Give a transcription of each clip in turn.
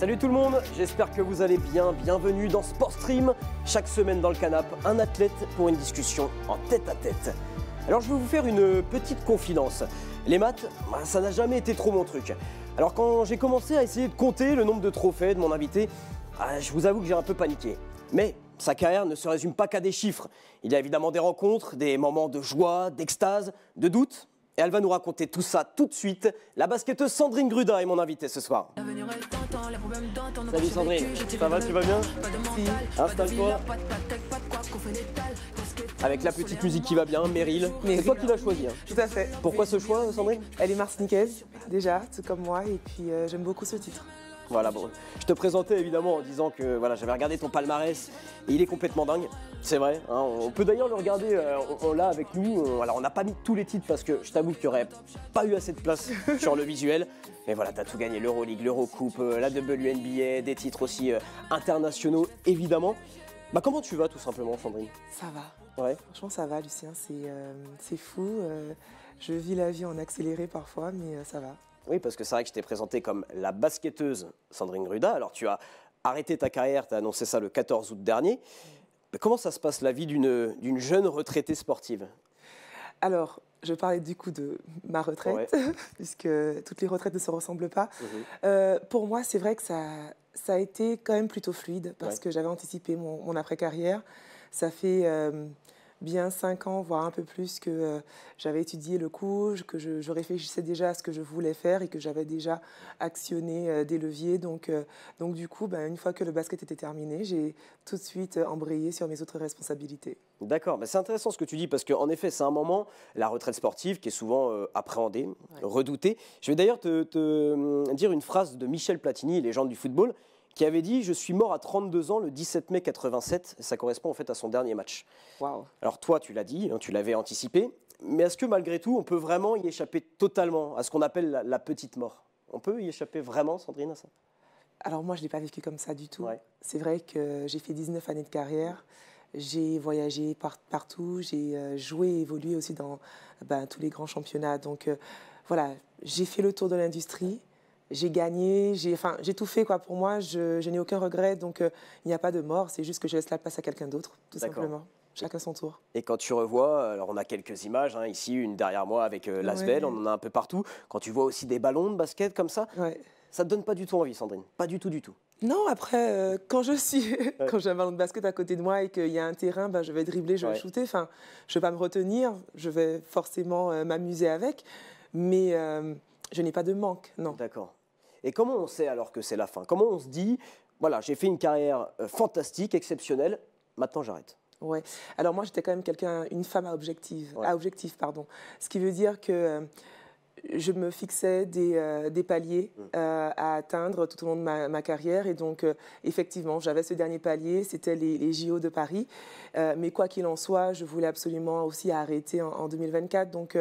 Salut tout le monde, j'espère que vous allez bien. Bienvenue dans Sport Chaque semaine dans le canapé, un athlète pour une discussion en tête à tête. Alors je vais vous faire une petite confidence. Les maths, bah, ça n'a jamais été trop mon truc. Alors quand j'ai commencé à essayer de compter le nombre de trophées de mon invité, ah, je vous avoue que j'ai un peu paniqué. Mais sa carrière ne se résume pas qu'à des chiffres. Il y a évidemment des rencontres, des moments de joie, d'extase, de doute, et elle va nous raconter tout ça tout de suite. La basketteuse Sandrine Gruda est mon invitée ce soir. Salut Sandrine, ça va, tu vas bien si. Installe-toi. Avec la petite musique qui va bien, Meryl. C'est toi qui l'as choisi. Hein. Tout à fait. Pourquoi ce choix, Sandrine Elle est Nickel, déjà, tout comme moi, et puis euh, j'aime beaucoup ce titre. Voilà, bon. Je te présentais évidemment en disant que voilà, j'avais regardé ton palmarès et il est complètement dingue. C'est vrai. Hein, on peut d'ailleurs le regarder euh, là avec nous. On, euh, alors, on n'a pas mis tous les titres parce que je t'avoue qu'il n'y aurait pas eu assez de place sur le visuel. Mais voilà, t'as tout gagné l'Euroleague, l'Eurocoupe, euh, la WNBA, des titres aussi internationaux évidemment. Bah, comment tu vas tout simplement, Sandrine Ça va. Ouais. Franchement, ça va, Lucien. C'est fou. je vis la vie en accéléré parfois, mais ça va. Oui, parce que c'est vrai que je t'ai présenté comme la basketteuse Sandrine Gruda. Alors tu as arrêté ta carrière, tu as annoncé ça le 14 août dernier. comment ça se passe la vie d'une jeune retraitée sportive Alors, je parlais du coup de ma retraite, puisque toutes les retraites ne se ressemblent pas. Mhm. Euh, pour moi, c'est vrai que ça, a été quand même plutôt fluide, parce que j'avais anticipé mon, après-carrière. Ça fait... Euh, bien cinq ans, voire un peu plus, que euh, j'avais étudié le coup, que je, réfléchissais déjà à ce que je voulais faire et que j'avais déjà actionné euh, des leviers. Donc, euh, donc du coup, ben, une fois que le basket était terminé, j'ai tout de suite embrayé sur mes autres responsabilités. D'accord, mais ben, c'est intéressant ce que tu dis parce qu'en effet, c'est un moment, la retraite sportive, qui est souvent appréhendée, redoutée. Je vais d'ailleurs te, te hum, dire une phrase de Michel Platini, légende du football, qui avait dit Je suis mort à 32 ans le 17 mai 87. Ça correspond en fait à son dernier match. Alors, toi, tu l'as dit, hein, tu l'avais anticipé. Mais est-ce que malgré tout, on peut vraiment y échapper totalement à ce qu'on appelle la, petite mort On peut y échapper vraiment, Sandrine, à ça Alors, moi, je ne l'ai pas vécu comme ça du tout. C'est vrai que j'ai fait 19 années de carrière. J'ai voyagé partout, j'ai euh, joué et évolué aussi dans bah, tous les grands championnats. Donc euh, voilà, j'ai fait le tour de l'industrie j'ai gagné, j'ai enfin, tout fait quoi pour moi, je, n'ai aucun regret, donc euh, il n'y a pas de mort, c'est juste que je laisse la place à quelqu'un d'autre, tout simplement. Chacun son tour. Et quand tu revois, alors on a quelques images, hein, ici une derrière moi avec euh, l'Asbel, on en a un peu partout, quand tu vois aussi des ballons de basket comme ça, ça ne te donne pas du tout envie Sandrine, pas du tout du tout. Non, après, euh, quand je suis, quand j'ai un ballon de basket à côté de moi et qu'il y a un terrain, ben, je vais dribbler, je vais shooter. Enfin, je vais pas me retenir, je vais forcément euh, m'amuser avec, mais je n'ai pas de manque, non. D'accord. Et comment on sait alors que c'est la fin Comment on se dit, voilà, j'ai fait une carrière euh, fantastique, exceptionnelle, maintenant j'arrête Ouais. Alors moi j'étais quand même quelqu'un, une femme à objectifs, à objectif pardon. Ce qui veut dire que euh, je me fixais des, euh, paliers mmh. à atteindre tout au long de ma, carrière. Et donc, effectivement, j'avais ce dernier palier, c'était les, JO de Paris. mais quoi qu'il en soit, je voulais absolument aussi arrêter en, 2024. Donc,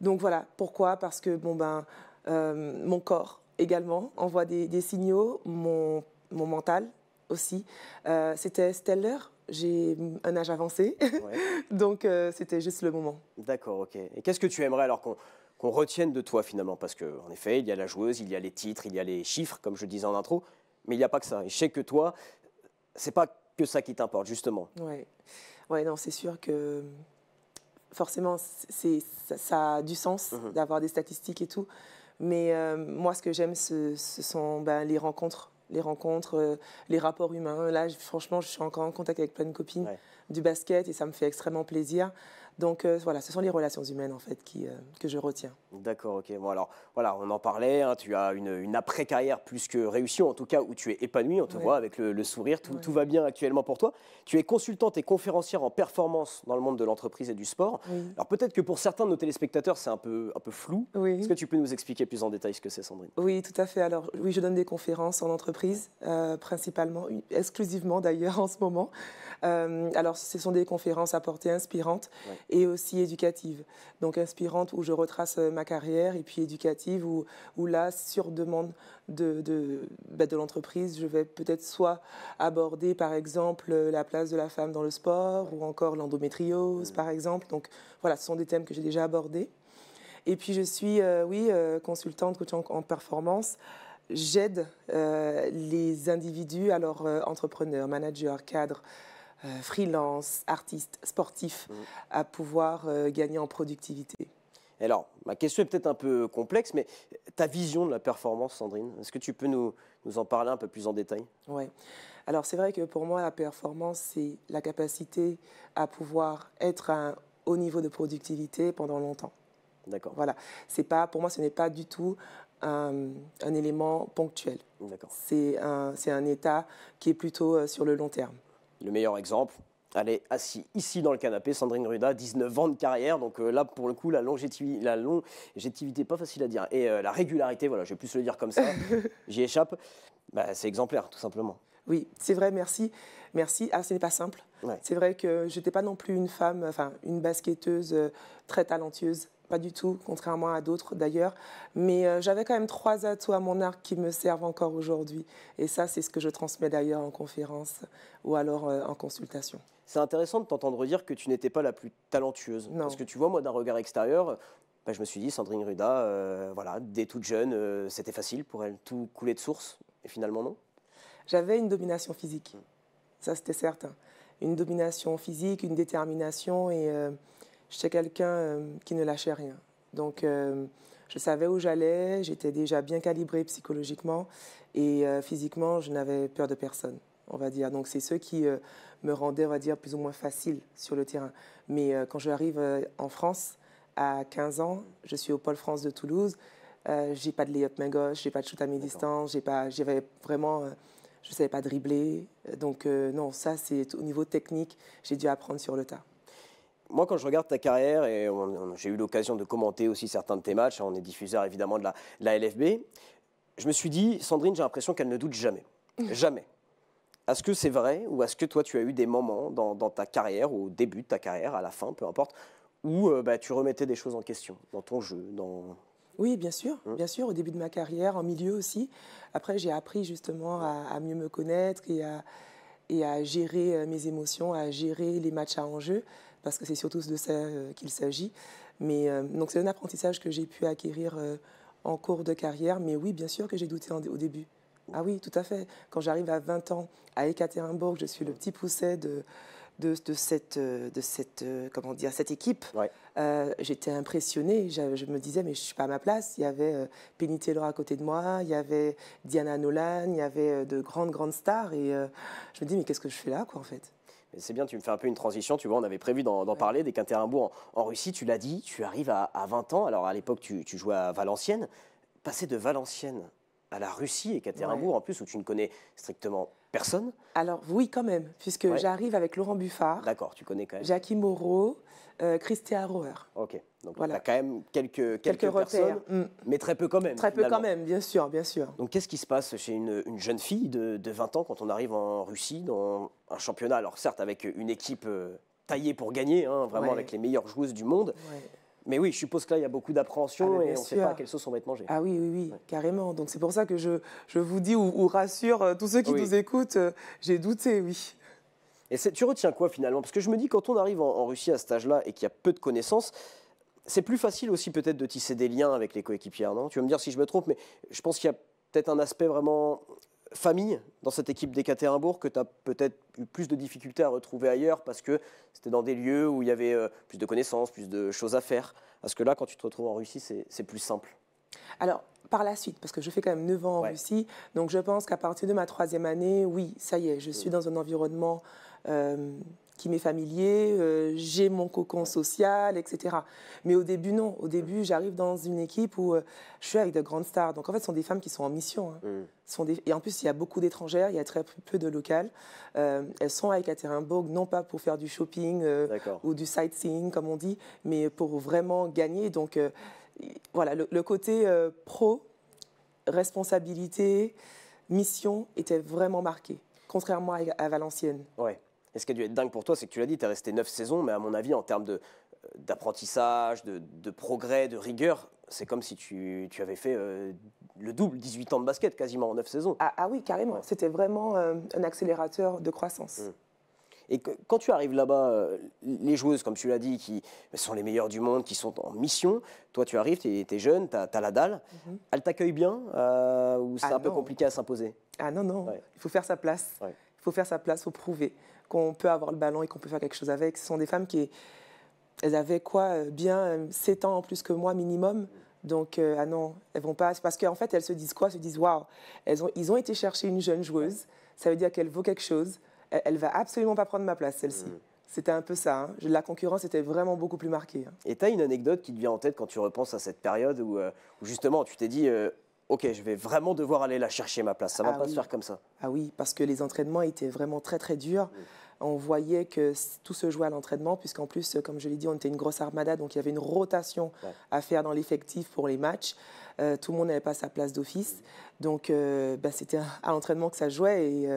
donc voilà, pourquoi Parce que bon, ben, mon corps également envoie des, des signaux, mon, mental aussi. Euh, c'était l'heure j'ai un âge avancé, donc euh, c'était juste le moment. D'accord, ok. Et qu'est-ce que tu aimerais alors qu'on retienne de toi finalement Parce qu'en effet, il y a la joueuse, il y a les titres, il y a les chiffres, comme je disais en intro, mais il n'y a pas que ça. Et je sais que toi, c'est pas que ça qui t'importe, justement. Ouais, ouais non, c'est sûr que forcément, ça, ça, a du sens mhm. d'avoir des statistiques et tout. Mais euh, moi, ce que j'aime, ce, sont ben, les rencontres, les rencontres, euh, les rapports humains. Là, franchement, je suis encore en contact avec plein de copines du basket et ça me fait extrêmement plaisir. Donc euh, voilà, ce sont les relations humaines en fait qui, euh, que je retiens. D'accord, ok. Bon alors voilà, on en parlait, hein, tu as une, après-carrière plus que réussie, en tout cas où tu es épanouie, on te voit avec le, sourire, tout, va bien actuellement pour toi. Tu es consultante et conférencière en performance dans le monde de l'entreprise et du sport. Alors peut-être que pour certains de nos téléspectateurs, c'est un peu, un peu flou. Oui. Est-ce que tu peux nous expliquer plus en détail ce que c'est, Sandrine Oui, tout à fait. Alors oui, je donne des conférences en entreprise, euh, principalement, exclusivement d'ailleurs en ce moment. alors ce sont des conférences à portée inspirante et aussi éducative. Donc inspirante où je retrace euh, ma carrière et puis éducative où, là, sur demande de, bah, de, l'entreprise, je vais peut-être soit aborder par exemple euh, la place de la femme dans le sport ou encore l'endométriose mm. par exemple. Donc voilà, ce sont des thèmes que j'ai déjà abordés. Et puis je suis, euh, oui, consultante, coach en, performance. J'aide les individus, alors entrepreneurs, managers, cadres, euh, freelance, artiste, sportif, mm. à pouvoir euh, gagner en productivité. Alors, ma question est peut-être un peu complexe, mais ta vision de la performance, Sandrine, est-ce que tu peux nous, en parler un peu plus en détail Oui. Alors, c'est vrai que pour moi, la performance, c'est la capacité à pouvoir être à un haut niveau de productivité pendant longtemps. D'accord. Voilà. pas, pour moi, ce n'est pas du tout un, élément ponctuel. D'accord. C'est un état qui est plutôt euh, sur le long terme. Le meilleur exemple, elle est assise ici dans le canapé, Sandrine Ruda, 19 ans de carrière. Donc euh, là, pour le coup, la longévité, la pas facile à dire. Et euh, la régularité, voilà, je vais plus le dire comme ça, j'y échappe. Bah, c'est exemplaire, tout simplement. Oui, c'est vrai, merci. Merci. Ah, ce n'est pas simple. C'est vrai que je n'étais pas non plus une femme, enfin, une basketteuse euh, très talentueuse pas du tout, contrairement à d'autres d'ailleurs. Mais euh, j'avais quand même trois atouts à mon arc qui me servent encore aujourd'hui. Et ça, c'est ce que je transmets d'ailleurs en conférence ou alors euh, en consultation. C'est intéressant de t'entendre dire que tu n'étais pas la plus talentueuse. Non. Parce que tu vois, moi, d'un regard extérieur, bah, je me suis dit, Sandrine Ruda, euh, voilà, dès toute jeune, c'était facile pour elle, tout coulait de source. Et finalement, non. J'avais une domination physique. Ça, c'était certain. Une domination physique, une détermination et J'étais quelqu'un euh, qui ne lâchait rien. Donc, euh, je savais où j'allais, j'étais déjà bien calibré psychologiquement et euh, physiquement, je n'avais peur de personne, on va dire. Donc, c'est ce qui me rendait, on va dire, plus ou moins facile sur le terrain. Mais quand j'arrive en France, à 15 ans, je suis au Pôle France de Toulouse, j'ai pas de lay-up main gauche, j'ai pas de shoot à mi-distance, j'ai pas, j'avais vraiment je ne savais pas dribbler. Donc non, ça c'est au niveau technique, j'ai dû apprendre sur le tas moi, quand je regarde ta carrière, et j'ai eu l'occasion de commenter aussi certains de tes matchs, hein, on est diffuseur évidemment de la, LFB, je me suis dit, Sandrine, j'ai l'impression qu'elle ne doute jamais. jamais. Est-ce que c'est vrai ou est-ce que toi, tu as eu des moments dans, ta carrière, au début de ta carrière, à la fin, peu importe, où euh, bah, tu remettais des choses en question dans ton jeu dans... Oui, bien sûr, hein bien sûr, au début de ma carrière, en milieu aussi. Après, j'ai appris justement à, mieux me connaître et à, et à gérer euh, mes émotions, à gérer les matchs à enjeu parce que c'est surtout de ça euh, qu'il s'agit. Mais euh, donc c'est un apprentissage que j'ai pu acquérir euh, en cours de carrière. Mais oui, bien sûr que j'ai douté au début. Ah oui, tout à fait. Quand j'arrive à 20 ans à Ekaterinbourg, je suis le petit pousset de, de, cette, de cette, comment dire, cette équipe. J'étais impressionnée. Je, je, me disais, mais je ne suis pas à ma place. Il y avait Penny Taylor à côté de moi, il y avait Diana Nolan, il y avait de grandes, grandes stars. Et je me dis, mais qu'est-ce que je fais là, quoi, en fait c'est bien, tu me fais un peu une transition. Tu vois, on avait prévu d'en parler des qu'un en, Russie, tu l'as dit, tu arrives à, 20 ans. Alors à l'époque, tu, tu jouais à Valenciennes. Passer de Valenciennes à la Russie, et Ekaterinbourg ouais. en plus, où tu ne connais strictement personne. Alors oui, quand même, puisque j'arrive avec Laurent Buffard. D'accord, tu connais quand même. Jackie Moreau, euh, Christia Roer. Ok, donc voilà. tu as quand même quelques, quelques, personnes, mm. mais très peu quand même. Très peu quand même, bien sûr, bien sûr. Donc qu'est-ce qui se passe chez une, jeune fille de, 20 ans quand on arrive en Russie, dans un championnat, alors certes avec une équipe euh, taillée pour gagner, hein, vraiment avec les meilleures joueuses du monde, mais oui, je suppose que là, il y a beaucoup d'appréhension ah, et on ne sait pas à quelle sauce on va être mangé. Ah oui, oui, oui, carrément. Donc c'est pour ça que je, vous dis ou, rassure euh, tous ceux qui nous écoutent, euh, j'ai douté, oui. Et tu retiens quoi finalement Parce que je me dis, quand on arrive en, Russie à cet âge-là et qu'il y a peu de connaissances, c'est plus facile aussi peut-être de tisser des liens avec les coéquipières, non Tu vas me dire si je me trompe, mais je pense qu'il y a peut-être un aspect vraiment famille dans cette équipe d'Ekaterinbourg que tu as peut-être eu plus de difficultés à retrouver ailleurs parce que c'était dans des lieux où il y avait euh, plus de connaissances, plus de choses à faire Parce que là, quand tu te retrouves en Russie, c'est plus simple. Alors, par la suite, parce que je fais quand même 9 ans en Russie, donc je pense qu'à partir de ma troisième année, oui, ça y est, je mm. suis dans un environnement euh, qui m'est familier, euh, j'ai mon cocon social, etc. Mais au début, non. Au début, j'arrive dans une équipe où euh, je suis avec de grandes stars. Donc en fait, ce sont des femmes qui sont en mission. Hein. Mm. sont des... Et en plus, il y a beaucoup d'étrangères, il y a très peu de locales. Euh, elles sont avec la non pas pour faire du shopping ou du sightseeing, comme on dit, mais pour vraiment gagner. Donc voilà, le, côté pro, responsabilité, mission était vraiment marqué, contrairement à, à Valenciennes. Ouais. Et ce qui a dû être dingue pour toi, c'est que tu l'as dit, tu es resté 9 saisons, mais à mon avis, en termes euh, d'apprentissage, de, progrès, de rigueur, c'est comme si tu, avais fait euh, le double, 18 ans de basket quasiment en 9 saisons. Ah, ah, oui, carrément. C'était vraiment euh, un accélérateur de croissance. Hum. Et quand tu arrives là-bas, les joueuses, comme tu l'as dit, qui bah, sont les meilleures du monde, qui sont en mission, toi tu arrives, tu es, jeune, tu as, la dalle, elle mhm. t'accueille elles t'accueillent bien ou c'est ah un peu compliqué à s'imposer Ah non, non, il faut faire sa place. Il faut faire sa place, il faut prouver qu'on peut avoir le ballon et qu'on peut faire quelque chose avec. Ce sont des femmes qui elles avaient quoi euh, Bien 7 euh, ans en plus que moi minimum. Donc, euh, ah non, elles vont pas. Parce qu'en fait, elles se disent quoi Elles se disent, waouh, ont, ils ont été chercher une jeune joueuse. Ça veut dire qu'elle vaut quelque chose. Elle, ne va absolument pas prendre ma place, celle-ci. Mm. C'était un peu ça. Hein. La concurrence était vraiment beaucoup plus marquée. Hein. Et tu as une anecdote qui te vient en tête quand tu repenses à cette période où, justement tu t'es dit, ok, je vais vraiment devoir aller la chercher ma place. Ça ne va ah pas se faire comme ça. Ah oui, parce que les entraînements étaient vraiment très très durs. On voyait que tout se jouait à l'entraînement, puisqu'en plus, euh, comme je l'ai dit, on était une grosse armada, donc il y avait une rotation à faire dans l'effectif pour les matchs. Euh, tout le monde n'avait pas sa place d'office. Donc euh, bah, c'était à l'entraînement que ça jouait. Et,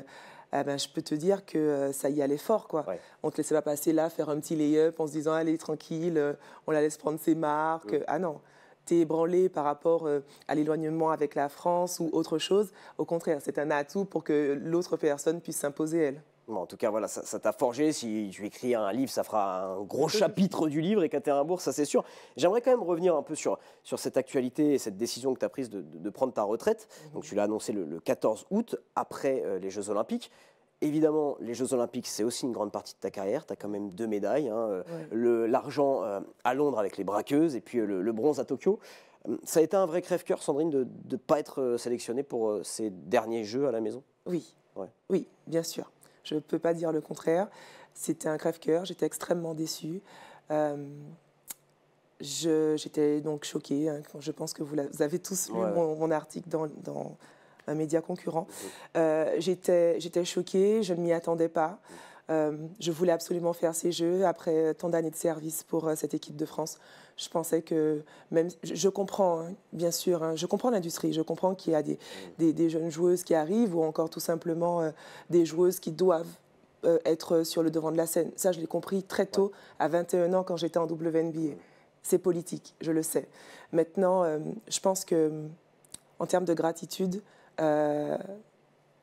ah bah, je peux te dire que ça y allait fort. Quoi. On ne te laissait pas passer là, faire un petit lay-up en se disant, allez, tranquille, on la laisse prendre ses marques. Ah non, t'es ébranlé par rapport euh, à l'éloignement avec la France ou autre chose. Au contraire, c'est un atout pour que l'autre personne puisse s'imposer elle. en tout cas, voilà, ça t'a forgé. Si tu écris un livre, ça fera un gros chapitre du livre. Et Caterinbourg, ça c'est sûr. J'aimerais quand même revenir un peu sur, sur cette actualité et cette décision que tu as prise de, prendre ta retraite. Mhm. Donc tu l'as annoncé le, 14 août, après euh, les Jeux Olympiques. Évidemment, les Jeux Olympiques, c'est aussi une grande partie de ta carrière. Tu as quand même deux médailles. Hein. Euh, l'argent euh, à Londres avec les braqueuses et puis euh, le, bronze à Tokyo. Hum, ça a été un vrai crève-cœur, Sandrine, de ne pas être sélectionnée pour ces derniers Jeux à la maison Oui. Oui, bien sûr. Je ne peux pas dire le contraire. C'était un crève-cœur. J'étais extrêmement déçue. Hum, j'étais donc choquée. Hein, je pense que vous, avez tous lu mon, article dans un média concurrent. Euh, j'étais, j'étais choquée, je ne m'y attendais pas. Euh, je voulais absolument faire ces jeux après euh, tant d'années de service pour cette équipe de France. Je pensais que même, je, comprends, hein, bien sûr, hein. je comprends l'industrie, je comprends qu'il y a des, des, jeunes joueuses qui arrivent ou encore tout simplement des joueuses qui doivent être sur le devant de la scène. Ça, je l'ai compris très tôt, à 21 ans, quand j'étais en WNBA. C'est politique, je le sais. Maintenant, je pense que en termes de gratitude, euh,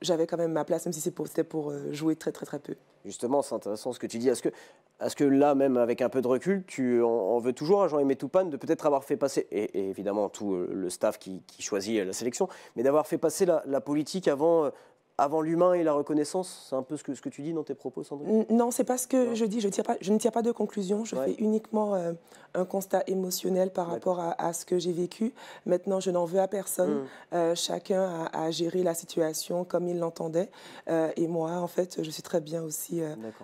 j'avais quand même ma place, même si c'était pour, pour euh, jouer très très très peu. Justement, c'est intéressant ce que tu dis. Est-ce que, est que là, même avec un peu de recul, tu en, veut veux toujours à Jean-Aimé Toupane de peut-être avoir fait passer, et, évidemment tout euh, le staff qui, choisit la sélection, mais d'avoir fait passer la, la politique avant avant l'humain et la reconnaissance C'est un peu ce que, ce que tu dis dans tes propos, Sandrine Non, c'est pas ce que je dis. Je, tire pas, je ne tire pas de conclusion. Je fais uniquement euh, un constat émotionnel par rapport à, ce que j'ai vécu. Maintenant, je n'en veux à personne. Hmm. Euh, chacun a, géré la situation comme il l'entendait. Euh, et moi, en fait, je suis très bien aussi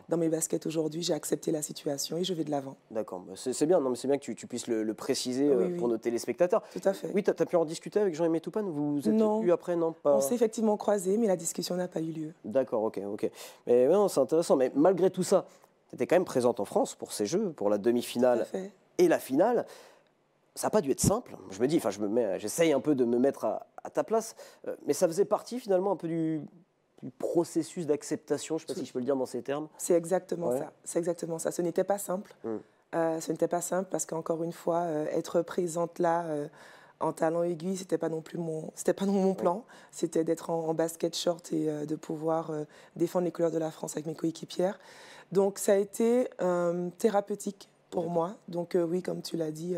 dans mes baskets aujourd'hui. J'ai accepté la situation et je vais de l'avant. D'accord. Bah, c'est bien. Non, mais c'est bien que tu, puisses le, préciser pour nos téléspectateurs. Tout à fait. Oui, tu as, pu en discuter avec Jean-Aimé Toupane Vous, êtes non. eu après Non, pas... On s'est effectivement croisés, mais la discussion n'a pas eu lieu. D'accord, ok, ok. Mais non, c'est intéressant. Mais malgré tout ça, tu étais quand même présente en France pour ces Jeux, pour la demi-finale et la finale. Ça n'a pas dû être simple. Je me dis, enfin, je me mets, j'essaye un peu de me mettre à, ta place, euh, mais ça faisait partie finalement un peu du, processus d'acceptation, je ne sais pas si je peux le dire dans ces termes. C'est exactement ça. C'est exactement ça. Ce n'était pas simple. Hmm. Euh, ce n'était pas simple parce qu'encore une fois, euh, être présente là, en talent aiguille, c'était pas non plus mon, c'était pas non mon plan. C'était d'être en, basket short et euh, de pouvoir euh, défendre les couleurs de la France avec mes coéquipières. Donc ça a été euh, thérapeutique pour moi. Donc oui, comme tu l'as dit,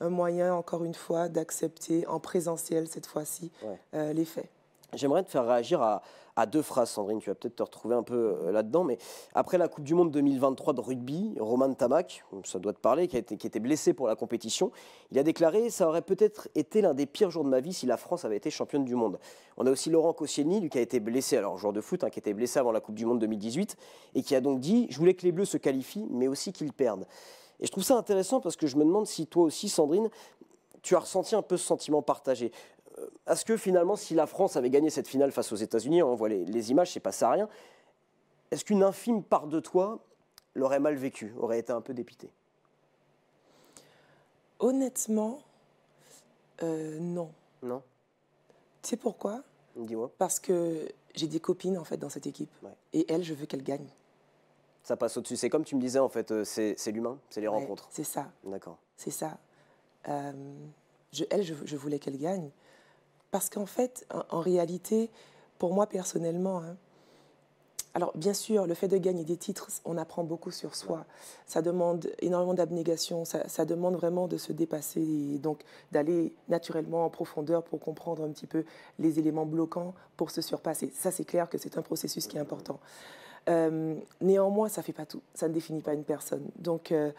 un moyen encore une fois d'accepter en présentiel cette fois-ci les faits. J'aimerais te faire réagir à, à deux phrases. Sandrine, tu vas peut-être te retrouver un peu euh, là-dedans, mais après la Coupe du Monde 2023 de rugby, Romain Tamak, ça doit te parler, qui, a été, était blessé pour la compétition, il a déclaré Ça aurait peut-être été l'un des pires jours de ma vie si la France avait été championne du monde. On a aussi Laurent Koscielny, lui qui a été blessé, alors joueur de foot, qui hein, qui était blessé avant la Coupe du Monde 2018, et qui a donc dit Je voulais que les Bleus se qualifient, mais aussi qu'ils perdent. Et je trouve ça intéressant parce que je me demande si toi aussi, Sandrine, tu as ressenti un peu ce sentiment partagé est euh, ce que finalement, si la France avait gagné cette finale face aux États-Unis, on voit les, images, c'est pas ça rien, est-ce qu'une infime part de toi l'aurait mal vécu, aurait été un peu dépité Honnêtement, euh, non. Non. Tu sais pourquoi Dis-moi. Parce que j'ai des copines en fait dans cette équipe et elles, je veux qu'elles gagnent. Ça passe au-dessus. C'est comme tu me disais en fait, euh, c'est l'humain, c'est les rencontres. C'est ça. D'accord. C'est ça. Elle, je, voulais qu'elle gagne. Parce qu'en fait, en, réalité, pour moi personnellement, hein, alors bien sûr, le fait de gagner des titres, on apprend beaucoup sur soi. Ça demande énormément d'abnégation, ça, demande vraiment de se dépasser et donc d'aller naturellement en profondeur pour comprendre un petit peu les éléments bloquants pour se surpasser. Ça, c'est clair que c'est un processus qui est important. Euh, néanmoins, ça fait pas tout, ça ne définit pas une personne. Donc euh,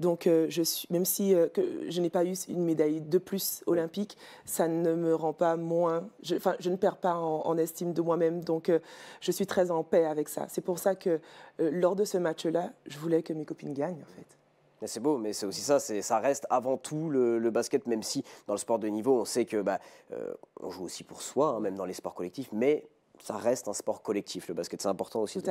donc, euh, je suis, même si euh, je n'ai pas eu une médaille de plus olympique, ça ne me rend pas moins. enfin, je ne perds pas en, estime de moi-même. Donc, euh, je suis très en paix avec ça. C'est pour ça que lors de ce match-là, je voulais que mes copines gagnent, en fait. C'est beau, mais c'est aussi ça, ça reste avant tout le, basket, même si dans le sport de niveau, on sait que bah, on joue aussi pour soi, hein, même dans les sports collectifs, mais ça reste un sport collectif, le basket. C'est important aussi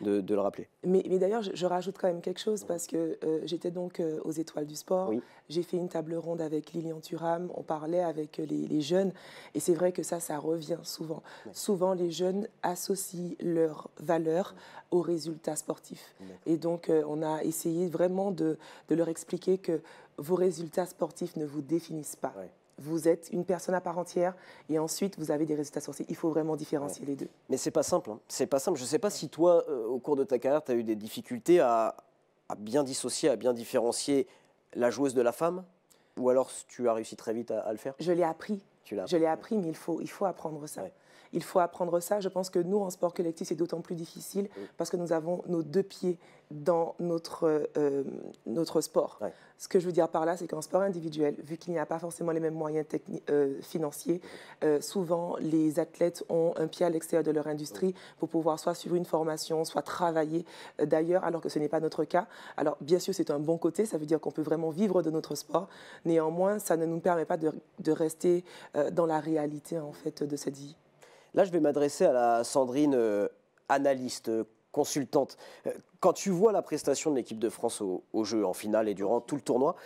de, De, le rappeler. Mais, d'ailleurs, je, rajoute quand même quelque chose parce que euh, j'étais donc euh, aux Étoiles du Sport. J'ai fait une table ronde avec Lilian Thuram. On parlait avec euh, les, jeunes. Et c'est vrai que ça, ça revient souvent. Souvent, les jeunes associent leurs valeurs aux résultats sportifs. Et donc, on a essayé vraiment de, de, leur expliquer que vos résultats sportifs ne vous définissent pas vous êtes une personne à part entière et ensuite vous avez des résultats sorciers. Il faut vraiment différencier les deux. Mais c'est pas simple. Hein. C'est pas simple. Je ne sais pas si toi, euh, au cours de ta carrière, tu as eu des difficultés à, bien dissocier, à bien différencier la joueuse de la femme ou alors tu as réussi très vite à, le faire Je l'ai appris. Je l'ai appris, mais il faut, il faut apprendre ça. Il faut apprendre ça. Je pense que nous, en sport collectif, c'est d'autant plus difficile parce que nous avons nos deux pieds dans notre, euh, euh, notre sport. Ce que je veux dire par là, c'est qu'en sport individuel, vu qu'il n'y a pas forcément les mêmes moyens euh, financiers, souvent les athlètes ont un pied à l'extérieur de leur industrie pour pouvoir soit suivre une formation, soit travailler d'ailleurs, alors que ce n'est pas notre cas. Alors bien sûr, c'est un bon côté, ça veut dire qu'on peut vraiment vivre de notre sport. Néanmoins, ça ne nous permet pas de, de rester dans la réalité en fait de cette vie. Là, je vais m'adresser à la Sandrine, euh, analyste, euh, consultante. Euh, quand tu vois la prestation de l'équipe de France au, au, jeu, en finale et durant tout le tournoi,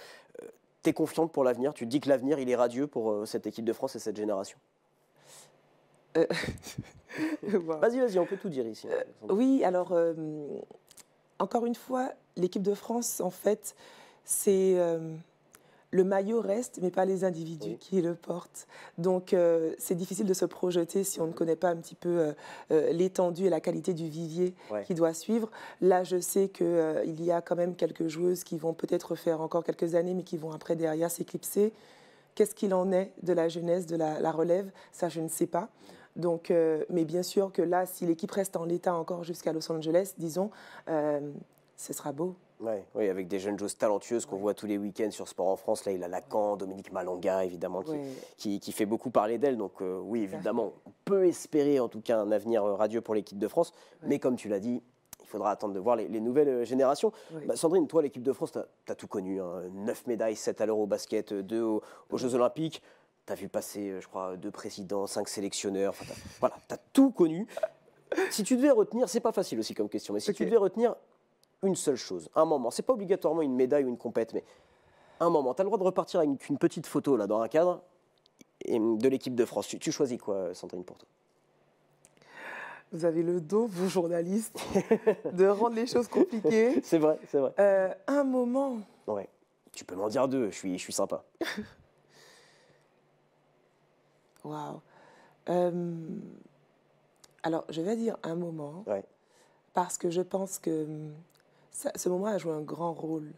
tu es confiante pour l'avenir Tu dis que l'avenir, il est radieux pour cette équipe de France et cette génération Vas-y, vas-y, on peut tout dire ici. Hein, oui, alors, encore une fois, l'équipe de France, en fait, c'est le maillot reste, mais pas les individus qui le portent. Donc euh, c'est difficile de se projeter si on ne connaît pas un petit peu euh, euh, l'étendue et la qualité du vivier qui doit suivre. Là, je sais qu'il il y a quand même quelques joueuses qui vont peut-être faire encore quelques années, mais qui vont après derrière s'éclipser. Qu'est-ce qu'il en est de la jeunesse, de la, relève Ça, je ne sais pas. Donc, mais bien sûr que là, si l'équipe reste en l'état encore jusqu'à Los Angeles, disons, ce sera beau. Ouais, oui, avec des jeunes joueuses talentueuses qu'on voit tous les week-ends sur Sport en France. Là, il a Lacan, Dominique Malonga, évidemment, qui, fait beaucoup parler d'elle. Donc, euh, oui, évidemment, on peut espérer en tout cas un avenir euh, radieux pour l'équipe de France. Mais comme tu l'as dit, il faudra attendre de voir les, nouvelles euh, générations. Bah, Sandrine, toi, l'équipe de France, tu as, tout connu. Hein. Neuf 9 médailles, 7 à l'euro basket, 2 aux, Jeux Olympiques. Tu as vu passer, je crois, deux présidents, cinq sélectionneurs. voilà, tu as tout connu. Si tu devais retenir, c'est pas facile aussi comme question, mais si tu devais retenir une seule chose, un moment. C'est pas obligatoirement une médaille ou une compète, mais un moment. Tu as le droit de repartir avec une petite photo là dans un cadre et de l'équipe de France. Tu, choisis quoi, Sandrine, pour toi vous avez le dos, vous journalistes, de rendre les choses compliquées. C'est vrai, c'est vrai. Euh, un moment. Ouais. Tu peux m'en dire deux, je suis, je suis sympa. Waouh. Euh, alors, je vais dire un moment. Ouais. Parce que je pense que hum, ce moment a joué un grand rôle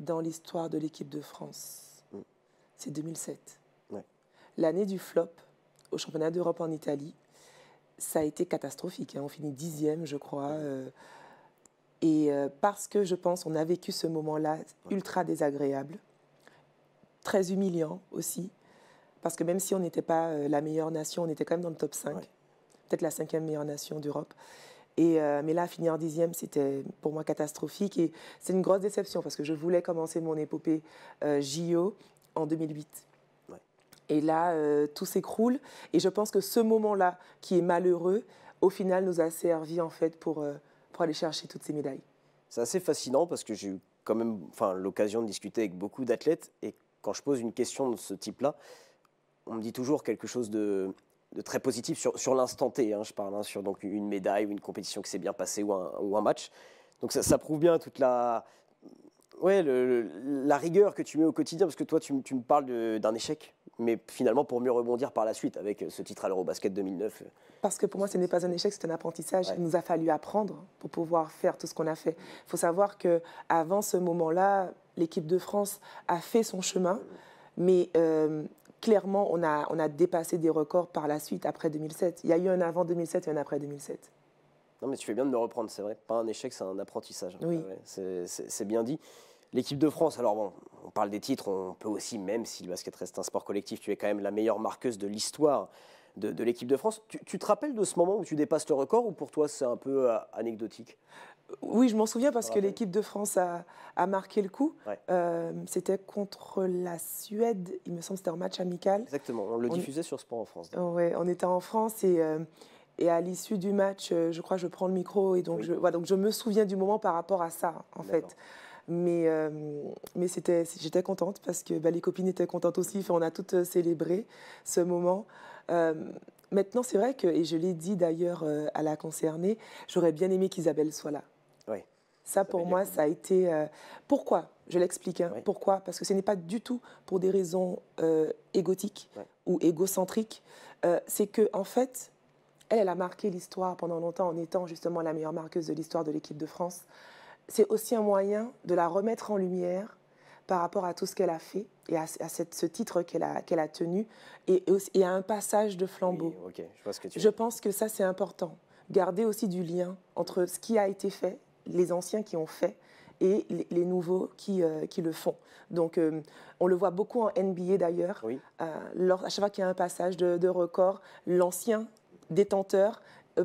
dans l'histoire de l'équipe de France. Mm. C'est 2007. L'année du flop au championnat d'Europe en Italie, ça a été catastrophique. Hein. On finit dixième, je crois. Euh, et euh, parce que je pense on a vécu ce moment-là ultra désagréable, très humiliant aussi, parce que même si on n'était pas euh, la meilleure nation, on était quand même dans le top 5, peut-être la cinquième meilleure nation d'Europe. Euh, mais là, finir dixième, c'était pour moi catastrophique. Et c'est une grosse déception parce que je voulais commencer mon épopée euh, JO en 2008. Et là, euh, tout s'écroule. Et je pense que ce moment-là, qui est malheureux, au final, nous a servi en fait pour, pour aller chercher toutes ces médailles. C'est assez fascinant parce que j'ai eu quand même enfin, l'occasion de discuter avec beaucoup d'athlètes. Et quand je pose une question de ce type-là, on me dit toujours quelque chose de de très positif sur, l'instant T, hein, je parle, hein, sur donc une médaille ou une compétition qui s'est bien passée ou un, match. Donc ça, prouve bien toute la, ouais, la rigueur que tu mets au quotidien, parce que toi, tu, me parles d'un échec, mais finalement pour mieux rebondir par la suite avec ce titre à l'Eurobasket 2009. Parce que pour moi, ce n'est pas un échec, c'est un apprentissage. Il nous a fallu apprendre pour pouvoir faire tout ce qu'on a fait. Il faut savoir que avant ce moment-là, l'équipe de France a fait son chemin, mais euh, clairement, on a, on a dépassé des records par la suite, après 2007. Il y a eu un avant 2007 et un après 2007. Non, mais tu fais bien de me reprendre, c'est vrai. Pas un échec, c'est un apprentissage. Oui. c'est bien dit. L'équipe de France, alors bon, on parle des titres, on peut aussi, même si le basket reste un sport collectif, tu es quand même la meilleure marqueuse de l'histoire de, l'équipe de France. Tu, tu, te rappelles de ce moment où tu dépasses le record ou pour toi c'est un peu euh, anecdotique oui, je m'en souviens parce que l'équipe de France a, marqué le coup. Euh, c'était contre la Suède, il me semble, c'était un match amical. Exactement, on le diffusait sur Sport en France. Oui, on était en France et, euh, et à l'issue du match, euh, je crois que je prends le micro et donc, je, donc je me souviens du moment par rapport à ça, en fait. Mais, mais c'était, j'étais contente parce que bah, les copines étaient contentes aussi. on a toutes célébré ce moment. maintenant, c'est vrai que, et je l'ai dit d'ailleurs à la concernée, j'aurais bien aimé qu'Isabelle soit là. Ça, pour moi, ça a été... Euh, pourquoi Je l'explique. Hein. Pourquoi Parce que ce n'est pas du tout pour des raisons euh, égotiques ou égocentriques. Euh, c'est que, en fait, elle, elle a marqué l'histoire pendant longtemps en étant justement la meilleure marqueuse de l'histoire de l'équipe de France. C'est aussi un moyen de la remettre en lumière par rapport à tout ce qu'elle a fait et à, ce titre qu'elle a, qu'elle a tenu et, à un passage de flambeau. Oui, je, vois ce que tu je pense que ça, c'est important. Garder aussi du lien entre ce qui a été fait les anciens qui ont fait et les, nouveaux qui, euh, qui le font. Donc, euh, on le voit beaucoup en NBA d'ailleurs. Oui. Euh, à chaque fois qu'il y a un passage de, record, l'ancien détenteur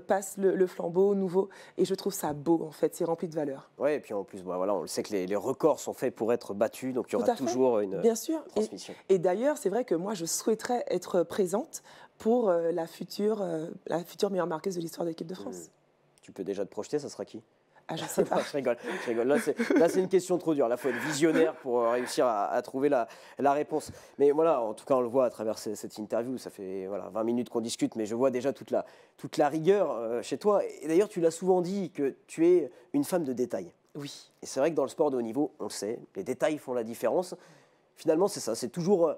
passe le, flambeau au nouveau. Et je trouve ça beau, en fait. C'est rempli de valeur. Oui, et puis en plus, bah, voilà, on le sait que les, records sont faits pour être battus. Donc, il y aura toujours une Bien sûr. transmission. Et, d'ailleurs, c'est vrai que moi, je souhaiterais être présente pour la, future, la future meilleure marqueuse de l'histoire de l'équipe de France. Hmm. Tu peux déjà te projeter, ça sera qui ah, je sais pas. je rigole, je rigole. Là, c'est une question trop dure. Là, il faut être visionnaire pour euh, réussir à, trouver la, réponse. Mais voilà, en tout cas, on le voit à travers cette interview. Ça fait voilà, 20 minutes qu'on discute, mais je vois déjà toute la, toute la rigueur euh, chez toi. Et d'ailleurs, tu l'as souvent dit que tu es une femme de détail. Oui. Et c'est vrai que dans le sport de haut niveau, on le sait, les détails font la différence. Finalement, c'est ça. C'est toujours euh,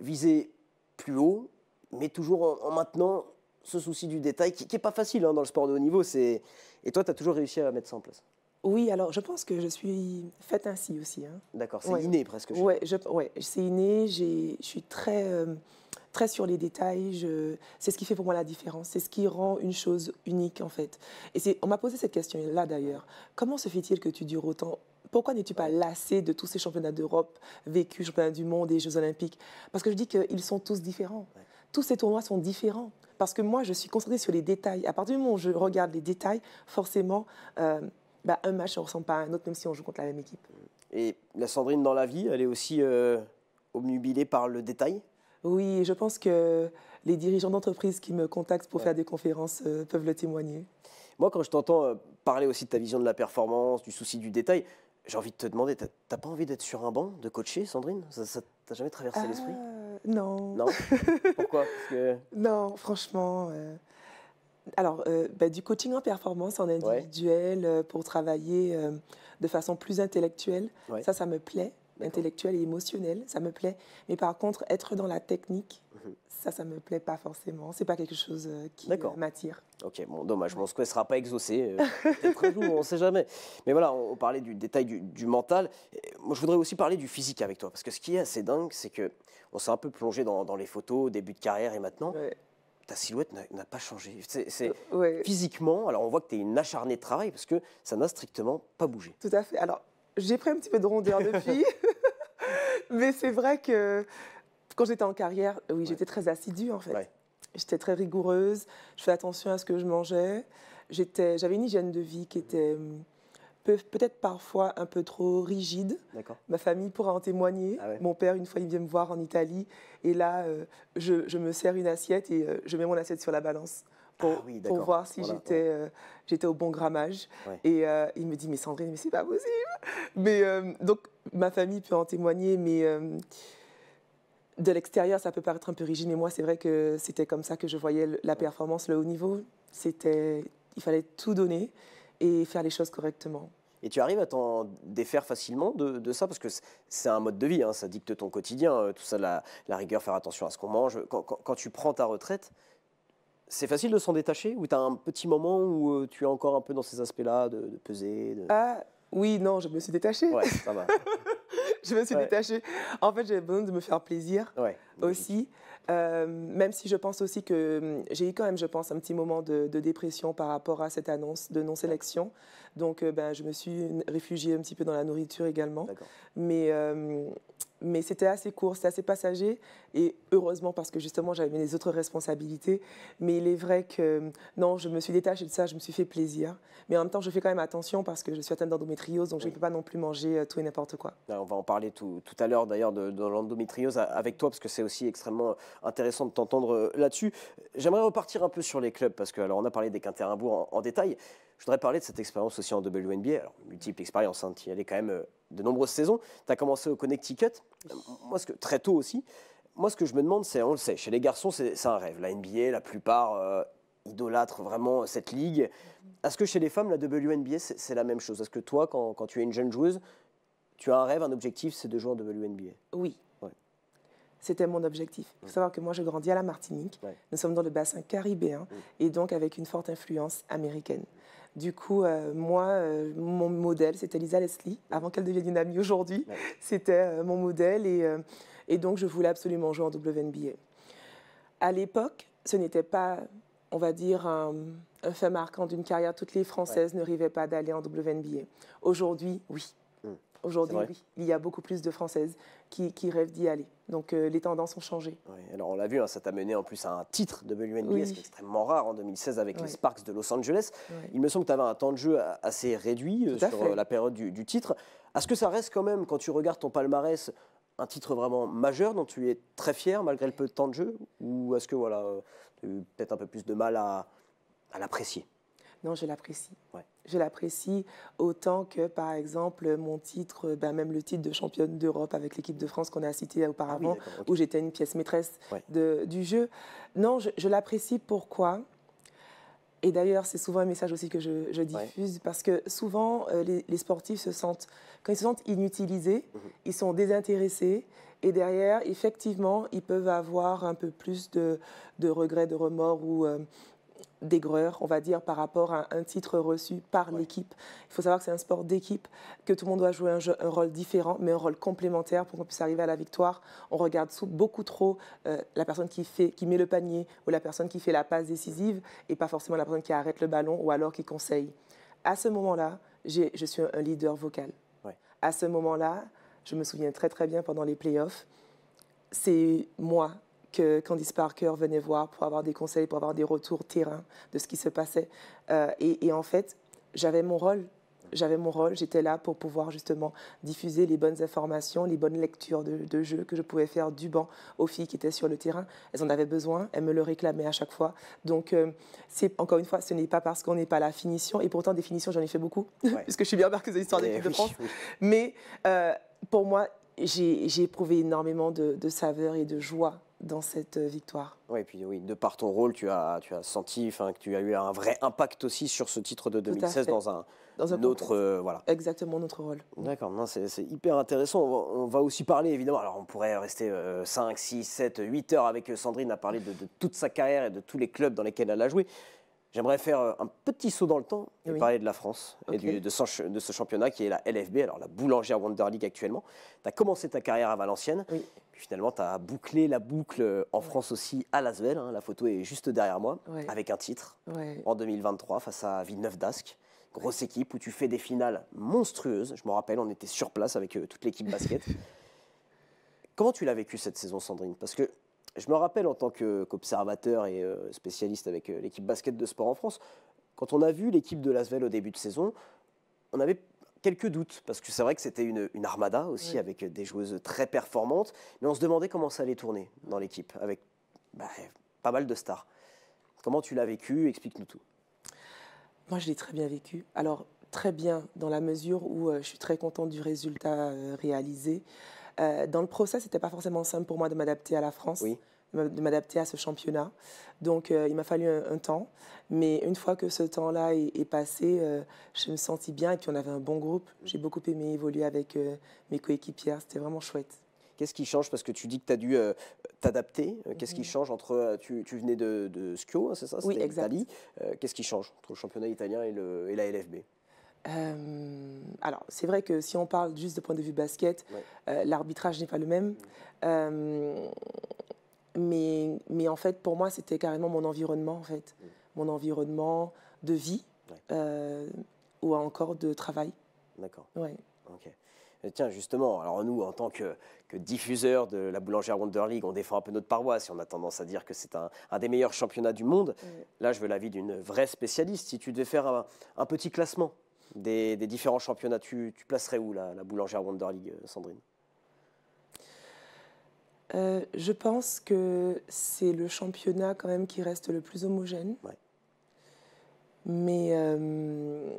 viser plus haut, mais toujours en maintenant ce souci du détail qui n'est pas facile hein, dans le sport de haut niveau. Et toi, tu as toujours réussi à mettre ça en place oui, alors je pense que je suis faite ainsi aussi. Hein. D'accord, c'est inné presque. Oui, ouais, c'est inné. Je suis très, euh, très sur les détails. C'est ce qui fait pour moi la différence. C'est ce qui rend une chose unique en fait. Et on m'a posé cette question-là d'ailleurs. Comment se fait-il que tu dures autant pourquoi n'es-tu pas lassé de tous ces championnats d'Europe vécus, championnats du monde et Jeux olympiques Parce que je dis qu'ils sont tous différents. Tous ces tournois sont différents. Parce que moi, je suis concentrée sur les détails. À partir du moment où je regarde les détails, forcément, euh, bah, un match ne ressemble pas à un autre, même si on joue contre la même équipe. Et la Sandrine dans la vie, elle est aussi euh, obnubilée par le détail Oui, je pense que les dirigeants d'entreprise qui me contactent pour faire des conférences euh, peuvent le témoigner. Moi, quand je t'entends euh, parler aussi de ta vision de la performance, du souci du détail, j'ai envie de te demander, t'as pas envie d'être sur un banc, de coacher, Sandrine Ça t'a jamais traversé ah, l'esprit euh, non. Non Pourquoi Non, franchement. Euh, alors, euh, bah, du coaching en performance, en individuel, pour travailler de façon plus intellectuelle, ça, ça me plaît. intellectuel et émotionnel, ça me plaît. Mais par contre, être dans la technique, ça, ça me plaît pas forcément. C'est pas quelque chose euh, qui euh, m'attire. Ok, bon, dommage. Mon souhait sera pas exaucé. Euh, peut-être on sait jamais. Mais voilà, on, parlait du détail du, mental. moi, je voudrais aussi parler du physique avec toi, parce que ce qui est assez dingue, c'est que on s'est un peu plongé dans, les photos, début de carrière et maintenant. Ta silhouette n'a pas changé. C'est physiquement. Alors on voit que tu es une acharnée de travail parce que ça n'a strictement pas bougé. Tout à fait. Alors j'ai pris un petit peu de rondeur depuis, mais c'est vrai que quand j'étais en carrière, oui, j'étais très assidue en fait. J'étais très rigoureuse, je faisais attention à ce que je mangeais. J'avais une hygiène de vie qui était hmm, peut-être parfois un peu trop rigide. Ma famille pourra en témoigner. Ah mon père, une fois, il vient me voir en Italie. Et là, euh, je, me sers une assiette et euh, je mets mon assiette sur la balance pour, ah pour voir si euh, j'étais au bon grammage. Et il me dit, mais Sandrine, mais c'est pas possible. Mais, donc, ma famille peut en témoigner, mais de l'extérieur, ça peut paraître un peu rigide, mais moi, c'est vrai que c'était comme ça que je voyais la performance, le haut niveau. C'était, il fallait tout donner et faire les choses correctement. Et tu arrives à t'en défaire facilement de, ça Parce que c'est un mode de vie, hein, ça dicte ton quotidien, euh, tout ça, la, rigueur, faire attention à ce qu'on mange. Quand, tu prends ta retraite, c'est facile de s'en détacher Ou tu as un petit moment où euh, tu es encore un peu dans ces aspects-là, de, peser Ah oui, non, je me suis détaché Ouais, ça va. je me suis détachée. En fait, j'avais besoin de me faire plaisir aussi. Euh, même si je pense aussi que hum, j'ai eu quand même, je pense, un petit moment de dépression par rapport à cette annonce de non-sélection. Donc ben, je me suis réfugiée un petit peu dans la nourriture également. Mais, euh, mais c'était assez court, c'était assez passager. Et heureusement, parce que justement, j'avais les autres responsabilités. Mais il est vrai que euh, non, je me suis détachée de ça, je me suis fait plaisir. Mais en même temps, je fais quand même attention parce que je suis atteinte d'endométriose, donc je ne peux pas non plus manger tout et n'importe quoi. on va en parler tout, tout à l'heure d'ailleurs de, l'endométriose avec toi, parce que c'est aussi extrêmement intéressant de t'entendre là-dessus. J'aimerais repartir un peu sur les clubs, parce que alors on a parlé des Quinterimbourg en détail. Je voudrais parler de cette expérience aussi en WNBA. Alors, multiple expérience, hein, tu y allais quand même euh, de nombreuses saisons. Tu as commencé au Connecticut, euh, moi, très tôt aussi. Moi, ce que je me demande, c'est, on le sait, chez les garçons, c'est un rêve. La NBA, la plupart euh, idolâtrent vraiment cette ligue. Est-ce que chez les femmes, la WNBA, c'est la même chose Est-ce que toi, quand, tu es une jeune joueuse, tu as un rêve, un objectif, c'est de jouer en WNBA Oui. C'était mon objectif. Il faut savoir que moi, je grandis à la Martinique. Nous sommes dans le bassin caribéen mm. et donc avec une forte influence américaine. Du coup, euh, moi, euh, mon modèle, c'était Lisa Leslie. Avant qu'elle devienne une amie aujourd'hui, c'était euh, mon modèle. Et, donc, je voulais absolument jouer en WNBA. À l'époque, ce n'était pas, on va dire, un, fait marquant d'une carrière. Toutes les Françaises ne rêvaient pas d'aller en WNBA. Aujourd'hui, oui. Aujourd'hui, oui. Il y a beaucoup plus de Françaises qui, rêvent d'y aller. Donc euh, les tendances ont changé. alors on l'a vu, hein, ça t'a mené en plus à un titre de WNBS qui est extrêmement rare en 2016 avec les Sparks de Los Angeles. Il me semble que tu avais un temps de jeu assez réduit euh, sur la période du, titre. Est-ce que ça reste quand même, quand tu regardes ton palmarès, un titre vraiment majeur dont tu es très fier malgré le peu de temps de jeu Ou est-ce que voilà, euh, tu as eu peut-être un peu plus de mal à l'apprécier non, je l'apprécie. Je l'apprécie autant que, par exemple, mon titre, ben, même le titre de championne d'Europe avec l'équipe de France qu'on a cité auparavant, où j'étais une pièce maîtresse du jeu. Non, je, l'apprécie. Pourquoi et d'ailleurs, c'est souvent un message aussi que je, diffuse parce que souvent, euh, les, sportifs se sentent, quand ils se sentent inutilisés, mhm. ils sont désintéressés et derrière, effectivement, ils peuvent avoir un peu plus de, regrets, de remords ou euh, d'aigreur, on va dire, par rapport à un titre reçu par l'équipe. Il faut savoir que c'est un sport d'équipe, que tout le monde doit jouer un, rôle différent, mais un rôle complémentaire pour qu'on puisse arriver à la victoire. On regarde beaucoup trop euh, la personne qui, met le panier ou la personne qui fait la passe décisive et pas forcément la personne qui arrête le ballon ou alors qui conseille. À ce moment-là, je suis un leader vocal. À ce moment-là, je me souviens très très bien pendant les playoffs, c'est moi que Candice Parker venait voir pour avoir des conseils, pour avoir des retours terrain de ce qui se passait. Euh, et, en fait, j'avais mon rôle. J'avais mon rôle, j'étais là pour pouvoir justement diffuser les bonnes informations, les bonnes lectures de, jeux que je pouvais faire du banc aux filles qui étaient sur le terrain. Elles en avaient besoin, elles me le réclamaient à chaque fois. Donc, euh, c'est encore une fois, ce n'est pas parce qu'on n'est pas à la finition, et pourtant des finitions, j'en ai fait beaucoup, puisque je suis bien marqueuse de l'histoire de eh l'équipe de France. Mais euh, pour moi, j'ai éprouvé énormément de, de saveur et de joie dans cette euh, victoire. Oui, puis oui, de par ton rôle, tu as, tu as senti que tu as eu un vrai impact aussi sur ce titre de 2016 dans un, dans un autre. Euh, voilà. Exactement, notre rôle. D'accord, c'est hyper intéressant. On va, aussi parler, évidemment, alors on pourrait rester 5, 6, 7, 8 heures avec euh, Sandrine à parler de toute sa carrière et de tous les clubs dans lesquels elle a joué. J'aimerais faire un petit saut dans le temps et parler de la France et de, ce, championnat qui est la LFB, alors la Boulangère Wonder League actuellement. Tu as commencé ta carrière à Valenciennes, puis finalement tu as bouclé la boucle euh, en France aussi à Lasvel, hein. la photo est juste derrière moi, avec un titre en 2023 face à Villeneuve d'Ascq. Grosse équipe où tu fais des finales monstrueuses. Je me rappelle, on était sur place avec euh, toute l'équipe basket. Comment tu l'as vécu cette saison, Sandrine Parce que je me rappelle en tant qu'observateur et euh, spécialiste avec euh, l'équipe basket de sport en France, quand on a vu l'équipe de Lasvel au début de saison, on avait quelques doutes, parce que c'est vrai que c'était une, armada aussi, avec des joueuses très performantes, mais on se demandait comment ça allait tourner dans l'équipe, avec bah, pas mal de stars. Comment tu l'as vécu Explique-nous tout. Moi, je l'ai très bien vécu. Alors, très bien, dans la mesure où euh, je suis très contente du résultat réalisé. Euh, dans le process, c'était pas forcément simple pour moi de m'adapter à la France. de m'adapter à ce championnat. Donc euh, il m'a fallu un, temps, mais une fois que ce temps-là est, passé, euh, je me sentis bien et puis on avait un bon groupe. Mm. J'ai beaucoup aimé évoluer avec mes coéquipières, c'était vraiment chouette. Qu'est-ce qui change Parce que tu dis que tu as dû t'adapter. Qu'est-ce qui mm. change entre. Tu, venais de, de hein, c'est ça Oui, exact. Qu'est-ce qui change entre le championnat italien et, le, et la LFB euh, alors, c'est vrai que si on parle juste de point de vue basket, euh, l'arbitrage n'est pas le même. Euh, mais, mais en fait, pour moi, c'était carrément mon environnement, en fait. Mon environnement de vie ou encore de travail. D'accord. Oui. Tiens, justement, alors nous, en tant que, que diffuseurs de la Boulangère Wonder League, on défend un peu notre paroisse et on a tendance à dire que c'est un, des meilleurs championnats du monde. Là, je veux l'avis d'une vraie spécialiste. Si tu devais faire un petit classement des, différents championnats, tu, placerais où la, boulangère Wonder League, euh, Sandrine euh, je pense que c'est le championnat quand même qui reste le plus homogène. Mais euh,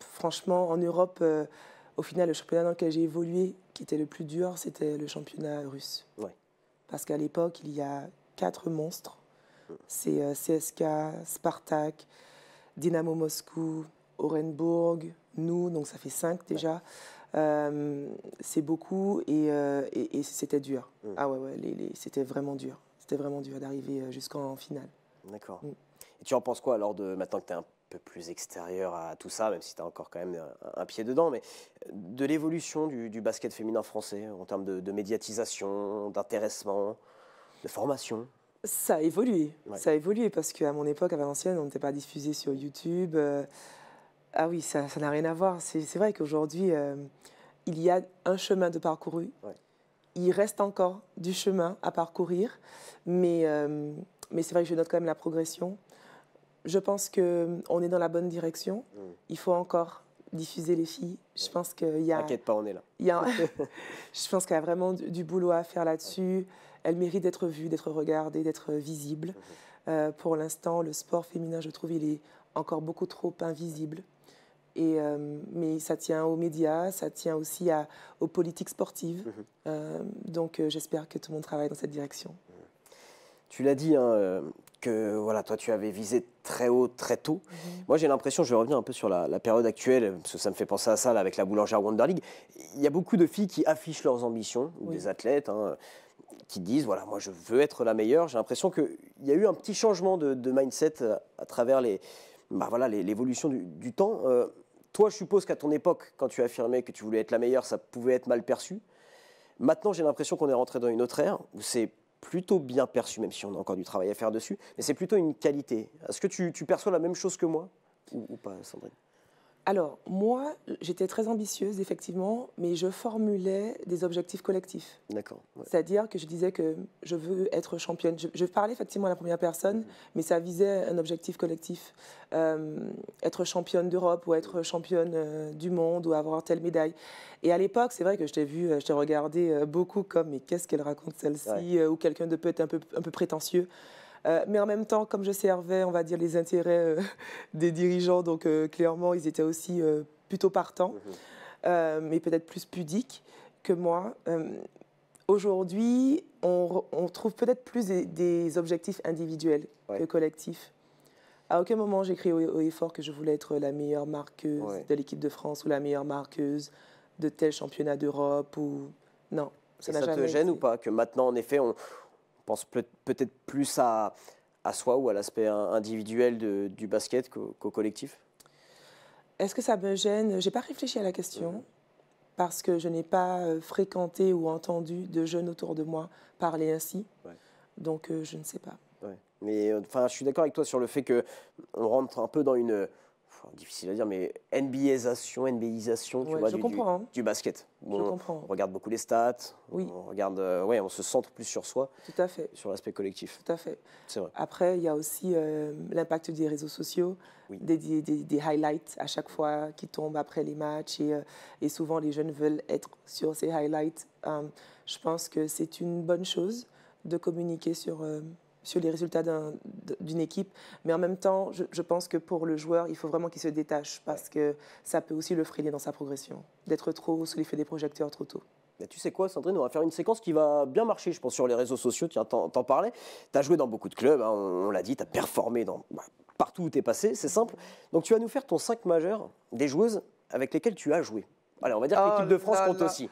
franchement, en Europe, au final, le championnat dans lequel j'ai évolué, qui était le plus dur, c'était le championnat russe. Parce qu'à l'époque, il y a quatre monstres. Mm. C'est CSK, Spartak, Dynamo Moscou, Orenburg, nous, donc ça fait cinq déjà. Euh, c'est beaucoup et, euh, c'était dur. Mm. Ah ouais, ouais c'était vraiment dur. C'était vraiment dur d'arriver euh, jusqu'en finale. D'accord. Mm. Et tu en penses quoi alors de maintenant que tu es un peu plus extérieur à tout ça, même si tu as encore quand même un, pied dedans, mais de l'évolution du, basket féminin français en termes de médiatisation, d'intéressement, de formation ça a évolué. Ça a évolué parce qu'à mon époque, à Valenciennes, on n'était pas diffusé sur YouTube. Euh, ah oui, ça n'a rien à voir. C'est vrai qu'aujourd'hui, euh, il y a un chemin de parcouru. Il reste encore du chemin à parcourir. Euh, mais, c'est vrai que je note quand même la progression. Je pense qu'on est dans la bonne direction. Mm. Il faut encore diffuser les filles. Je pense qu'il y a. T'inquiète pas, on est là. Il y a, je pense qu'il y a vraiment du, boulot à faire là-dessus elle mérite d'être vue, d'être regardée, d'être visible. Mhm. Euh, pour l'instant, le sport féminin, je trouve, il est encore beaucoup trop invisible. Euh, mais ça tient aux médias, ça tient aussi aux politiques sportives. Mhm. Euh, donc j'espère que tout le monde travaille dans cette direction. Mhm. Tu l'as dit, hein, que voilà, toi tu avais visé très haut, très tôt. Moi j'ai l'impression, je vais revenir un peu sur la, période actuelle, parce que ça me fait penser à ça avec la boulangère Wonder League. Il y a beaucoup de filles qui affichent leurs ambitions, ou des athlètes. Hein, qui disent voilà, moi je veux être la meilleure. J'ai l'impression qu'il y a eu un petit changement de, mindset euh, à travers les, bah voilà, l'évolution du, temps. Euh, toi, je suppose qu'à ton époque, quand tu affirmais que tu voulais être la meilleure, ça pouvait être mal perçu. Maintenant, j'ai l'impression qu'on est rentré dans une autre ère où c'est plutôt bien perçu, même si on a encore du travail à faire dessus, mais c'est plutôt une qualité. Est-ce que tu, tu perçois la même chose que moi ou pas, Sandrine alors, moi, j'étais très ambitieuse, effectivement, mais je formulais des objectifs collectifs. D'accord. C'est-à-dire que je disais que je veux être championne. Je, parlais effectivement à la première personne, mhm. mais ça visait un objectif collectif. Euh, être championne d'Europe ou être championne euh, du monde ou avoir telle médaille. Et à l'époque, c'est vrai que je t'ai vu, euh, je regardé beaucoup comme, mais qu'est-ce qu'elle raconte celle-ci Ou quelqu'un de peut-être un peu prétentieux. Euh, mais en même temps, comme je servais, on va dire, les intérêts euh, des dirigeants, donc euh, clairement, ils étaient aussi plutôt partants, mhm. mais peut-être plus pudiques que moi. Aujourd'hui, on, trouve peut-être plus des, objectifs individuels que collectifs. À aucun moment j'ai crié au, effort que je voulais être la meilleure marqueuse de l'équipe de France ou la meilleure marqueuse de tel championnat d'Europe ou non. Ça, ça te gêne ou pas que maintenant, en effet, on, pense peut-être plus à, à, soi ou à l'aspect individuel du basket qu'au collectif Est-ce que ça me gêne J'ai pas réfléchi à la question. Parce que je n'ai pas euh, fréquenté ou entendu de jeunes autour de moi parler ainsi. Donc, euh, je ne sais pas. Mais euh, enfin, je suis d'accord avec toi sur le fait que on rentre un peu dans une difficile à dire, mais NBAisation, NBAisation, tu vois, du, du, hein. basket. je on, comprends. on regarde beaucoup les stats, oui. on regarde, euh, ouais, on se centre plus sur soi, Tout à fait. sur l'aspect collectif. Tout à fait. C'est vrai. Après, il y a aussi euh, l'impact des réseaux sociaux, des, des, highlights à chaque fois qui tombent après les matchs, et, euh, et souvent les jeunes veulent être sur ces highlights. je pense que c'est une bonne chose de communiquer sur sur les résultats d'une équipe. Mais en même temps, je, pense que pour le joueur, il faut vraiment qu'il se détache parce que ça peut aussi le freiner dans sa progression, d'être trop sous l'effet des projecteurs trop tôt. tu sais quoi, Sandrine, on va faire une séquence qui va bien marcher, je pense, sur les réseaux sociaux. tu t'en parlais. T'as joué dans beaucoup de clubs, hein, on, l'a dit, tu as performé dans, bah, partout où t'es passé, c'est simple. Donc tu vas nous faire ton 5 majeur des joueuses avec lesquelles tu as joué. Allez, on va dire que l'équipe ah, de France compte aussi.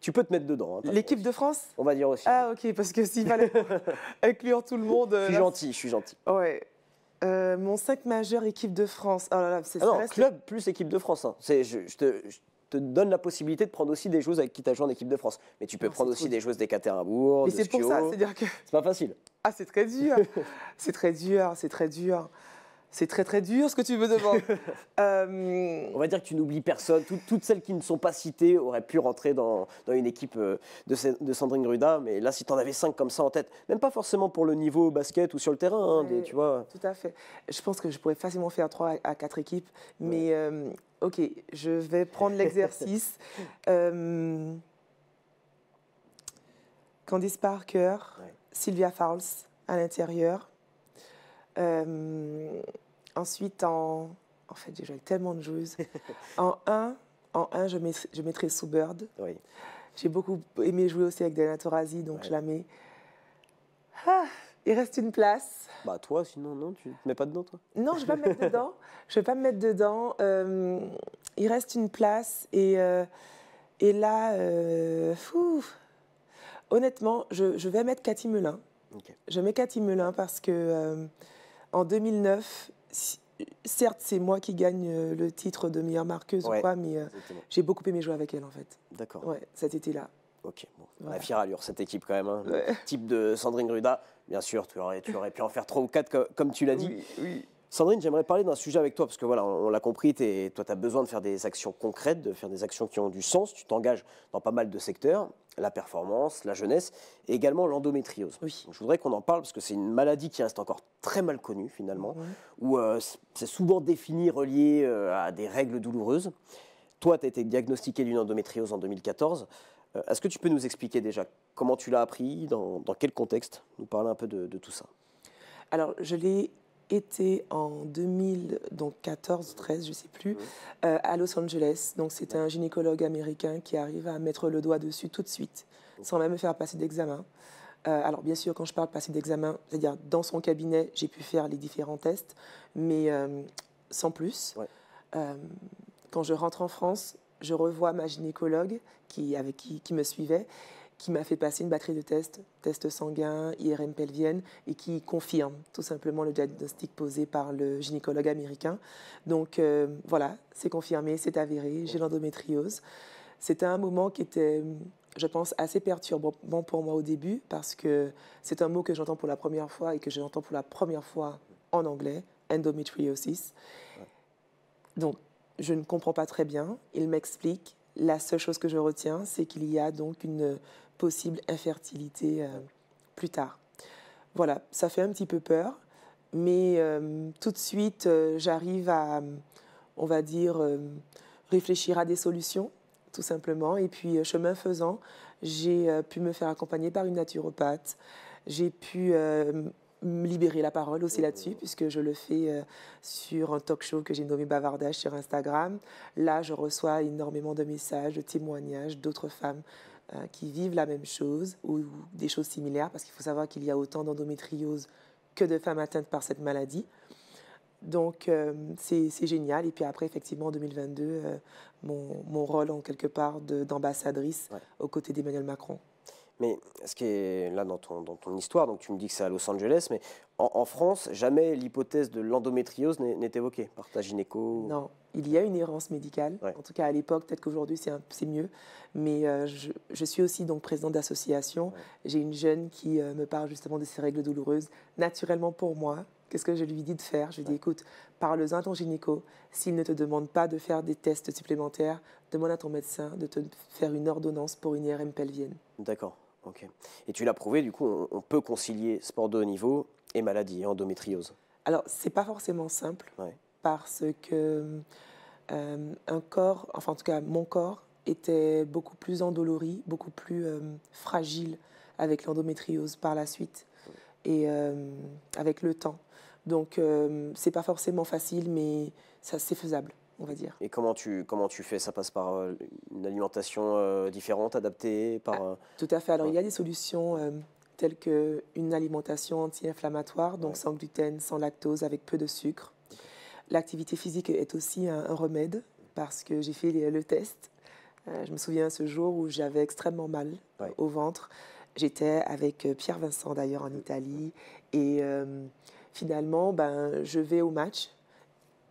Tu peux te mettre dedans. Hein, L'équipe de France On va dire aussi. Ah, ok, parce que s'il fallait inclure tout le monde. Euh, je suis gentil, je suis gentil. Ouais. Euh, mon sac majeur équipe de France. Oh là c'est ah non, club plus équipe de France. Hein. C'est, je, te, te, donne la possibilité de prendre aussi des joueuses avec qui tu as joué en équipe de France. Mais tu peux prendre aussi des joueuses des Mais c'est pour ça, cest dire que. C'est pas facile. Ah, c'est très dur. c'est très dur, c'est très dur. C'est très très dur ce que tu veux demandes. Euh, on va dire que tu n'oublies personne. toutes celles qui ne sont pas citées auraient pu rentrer dans, une équipe euh, de, Sandrine Gruda. Mais là, si tu en avais cinq comme ça en tête, même pas forcément pour le niveau basket ou sur le terrain, hein, tu vois. Tout à fait. Je pense que je pourrais facilement faire trois à quatre équipes. Mais euh, ok, je vais prendre l'exercice. Candice Parker, Sylvia Fowles à l'intérieur. Euh, ensuite, en. En fait, j'ai joué avec tellement de joueuses. en 1, en un, je, mettrais je mettrai Oui. J'ai beaucoup aimé jouer aussi avec Diana Taurasi, donc je la mets. Ah, il reste une place. Bah toi, sinon, non, tu te mets pas dedans, toi Non, je vais mettre dedans. Je vais pas me mettre dedans. Euh, il reste une place et, euh, et là, fou. honnêtement, je, je, vais mettre Cathy Melun. Je mets Cathy Melun parce que en 2009, certes, c'est moi qui gagne euh, le titre de meilleure marqueuse ou quoi, mais euh, j'ai beaucoup aimé jouer avec elle en fait. D'accord. Ouais, cet été-là. Ok, bon. la fière allure cette équipe quand même. Hein. Type de Sandrine Gruda, bien sûr, tu aurais, pu en faire trois ou quatre comme, tu l'as dit. Oui, oui. Sandrine, j'aimerais parler d'un sujet avec toi, parce que voilà, on, l'a compris, toi, tu as besoin de faire des actions concrètes, de faire des actions qui ont du sens. Tu t'engages dans pas mal de secteurs, la performance, la jeunesse, et également l'endométriose. Oui. je voudrais qu'on en parle, parce que c'est une maladie qui reste encore très mal connue, finalement, où euh, c'est souvent défini, relié euh, à des règles douloureuses. Toi, tu as été diagnostiqué d'une endométriose en 2014. Euh, est-ce que tu peux nous expliquer déjà comment tu l'as appris, dans, quel contexte Nous parler un peu de, de tout ça. Alors, je l'ai été en 2014-13, je sais plus, euh, à Los Angeles. Donc c'était un gynécologue américain qui arrive à mettre le doigt dessus tout de suite, sans même me faire passer d'examen. Euh, alors bien sûr, quand je parle passer d'examen, c'est-à-dire dans son cabinet, j'ai pu faire les différents tests, mais euh, sans plus. quand je rentre en France, je revois ma gynécologue qui, avec qui, qui me suivait qui m'a fait passer une batterie de tests, tests sanguins, IRM pelvienne, et qui confirme tout simplement le diagnostic posé par le gynécologue américain. Donc euh, voilà, c'est confirmé, c'est avéré, j'ai l'endométriose. C'était un moment qui était, je pense, assez perturbant pour moi au début, parce que c'est un mot que j'entends pour la première fois et que j'entends pour la première fois en anglais, endometriosis. Donc je ne comprends pas très bien, il m'explique. La seule chose que je retiens, c'est qu'il y a donc une possible infertilité euh, plus tard. Voilà, ça fait un petit peu peur, mais euh, tout de suite, euh, j'arrive à, on va dire, réfléchir à des solutions, tout simplement. Et puis, chemin faisant, j'ai pu me faire accompagner par une naturopathe. J'ai pu libérer la parole aussi là-dessus, puisque je le fais sur un talk show que j'ai nommé Bavardage sur Instagram. Là, je reçois énormément de messages, de témoignages d'autres femmes euh, qui vivent la même chose ou, des choses similaires, parce qu'il faut savoir qu'il y a autant d'endométriose que de femmes atteintes par cette maladie. Donc euh, c'est génial. Et puis après, effectivement, en 2022, euh, mon, rôle en quelque part d'ambassadrice aux côtés d'Emmanuel Macron. Mais ce qui est là dans ton, dans histoire, donc tu me dis que c'est à Los Angeles, mais en, France, jamais l'hypothèse de l'endométriose n'est évoquée par ta gynéco Non, il y a une errance médicale, en tout cas à l'époque, peut-être qu'aujourd'hui c'est mieux, mais euh, je, suis aussi donc présidente d'association. J'ai une jeune qui euh, me parle justement de ses règles douloureuses, naturellement pour moi, Qu'est-ce que je lui dis de faire Je lui dis, écoute, parle-en à ton gynéco. S'il ne te demande pas de faire des tests supplémentaires, demande à ton médecin de te faire une ordonnance pour une IRM pelvienne. D'accord. Ok. Et tu l'as prouvé, du coup, on, peut concilier sport de haut niveau et maladie, endométriose. Alors, c'est pas forcément simple parce que euh, un corps, enfin en tout cas mon corps, était beaucoup plus endolori, beaucoup plus euh, fragile avec l'endométriose par la suite et euh, avec le temps. Donc, c'est pas forcément facile, mais ça c'est faisable va dire. Et comment tu, comment tu fais Ça passe par euh, une alimentation euh, différente, adaptée par, ah, euh, Tout à fait. Alors, il y a des solutions telles qu'une alimentation anti-inflammatoire, donc sans gluten, sans lactose, avec peu de sucre. L'activité physique est aussi un, remède, parce que j'ai fait le test. je me souviens ce jour où j'avais extrêmement mal au ventre. J'étais avec Pierre Vincent, d'ailleurs, en Italie. Et finalement, ben, je vais au match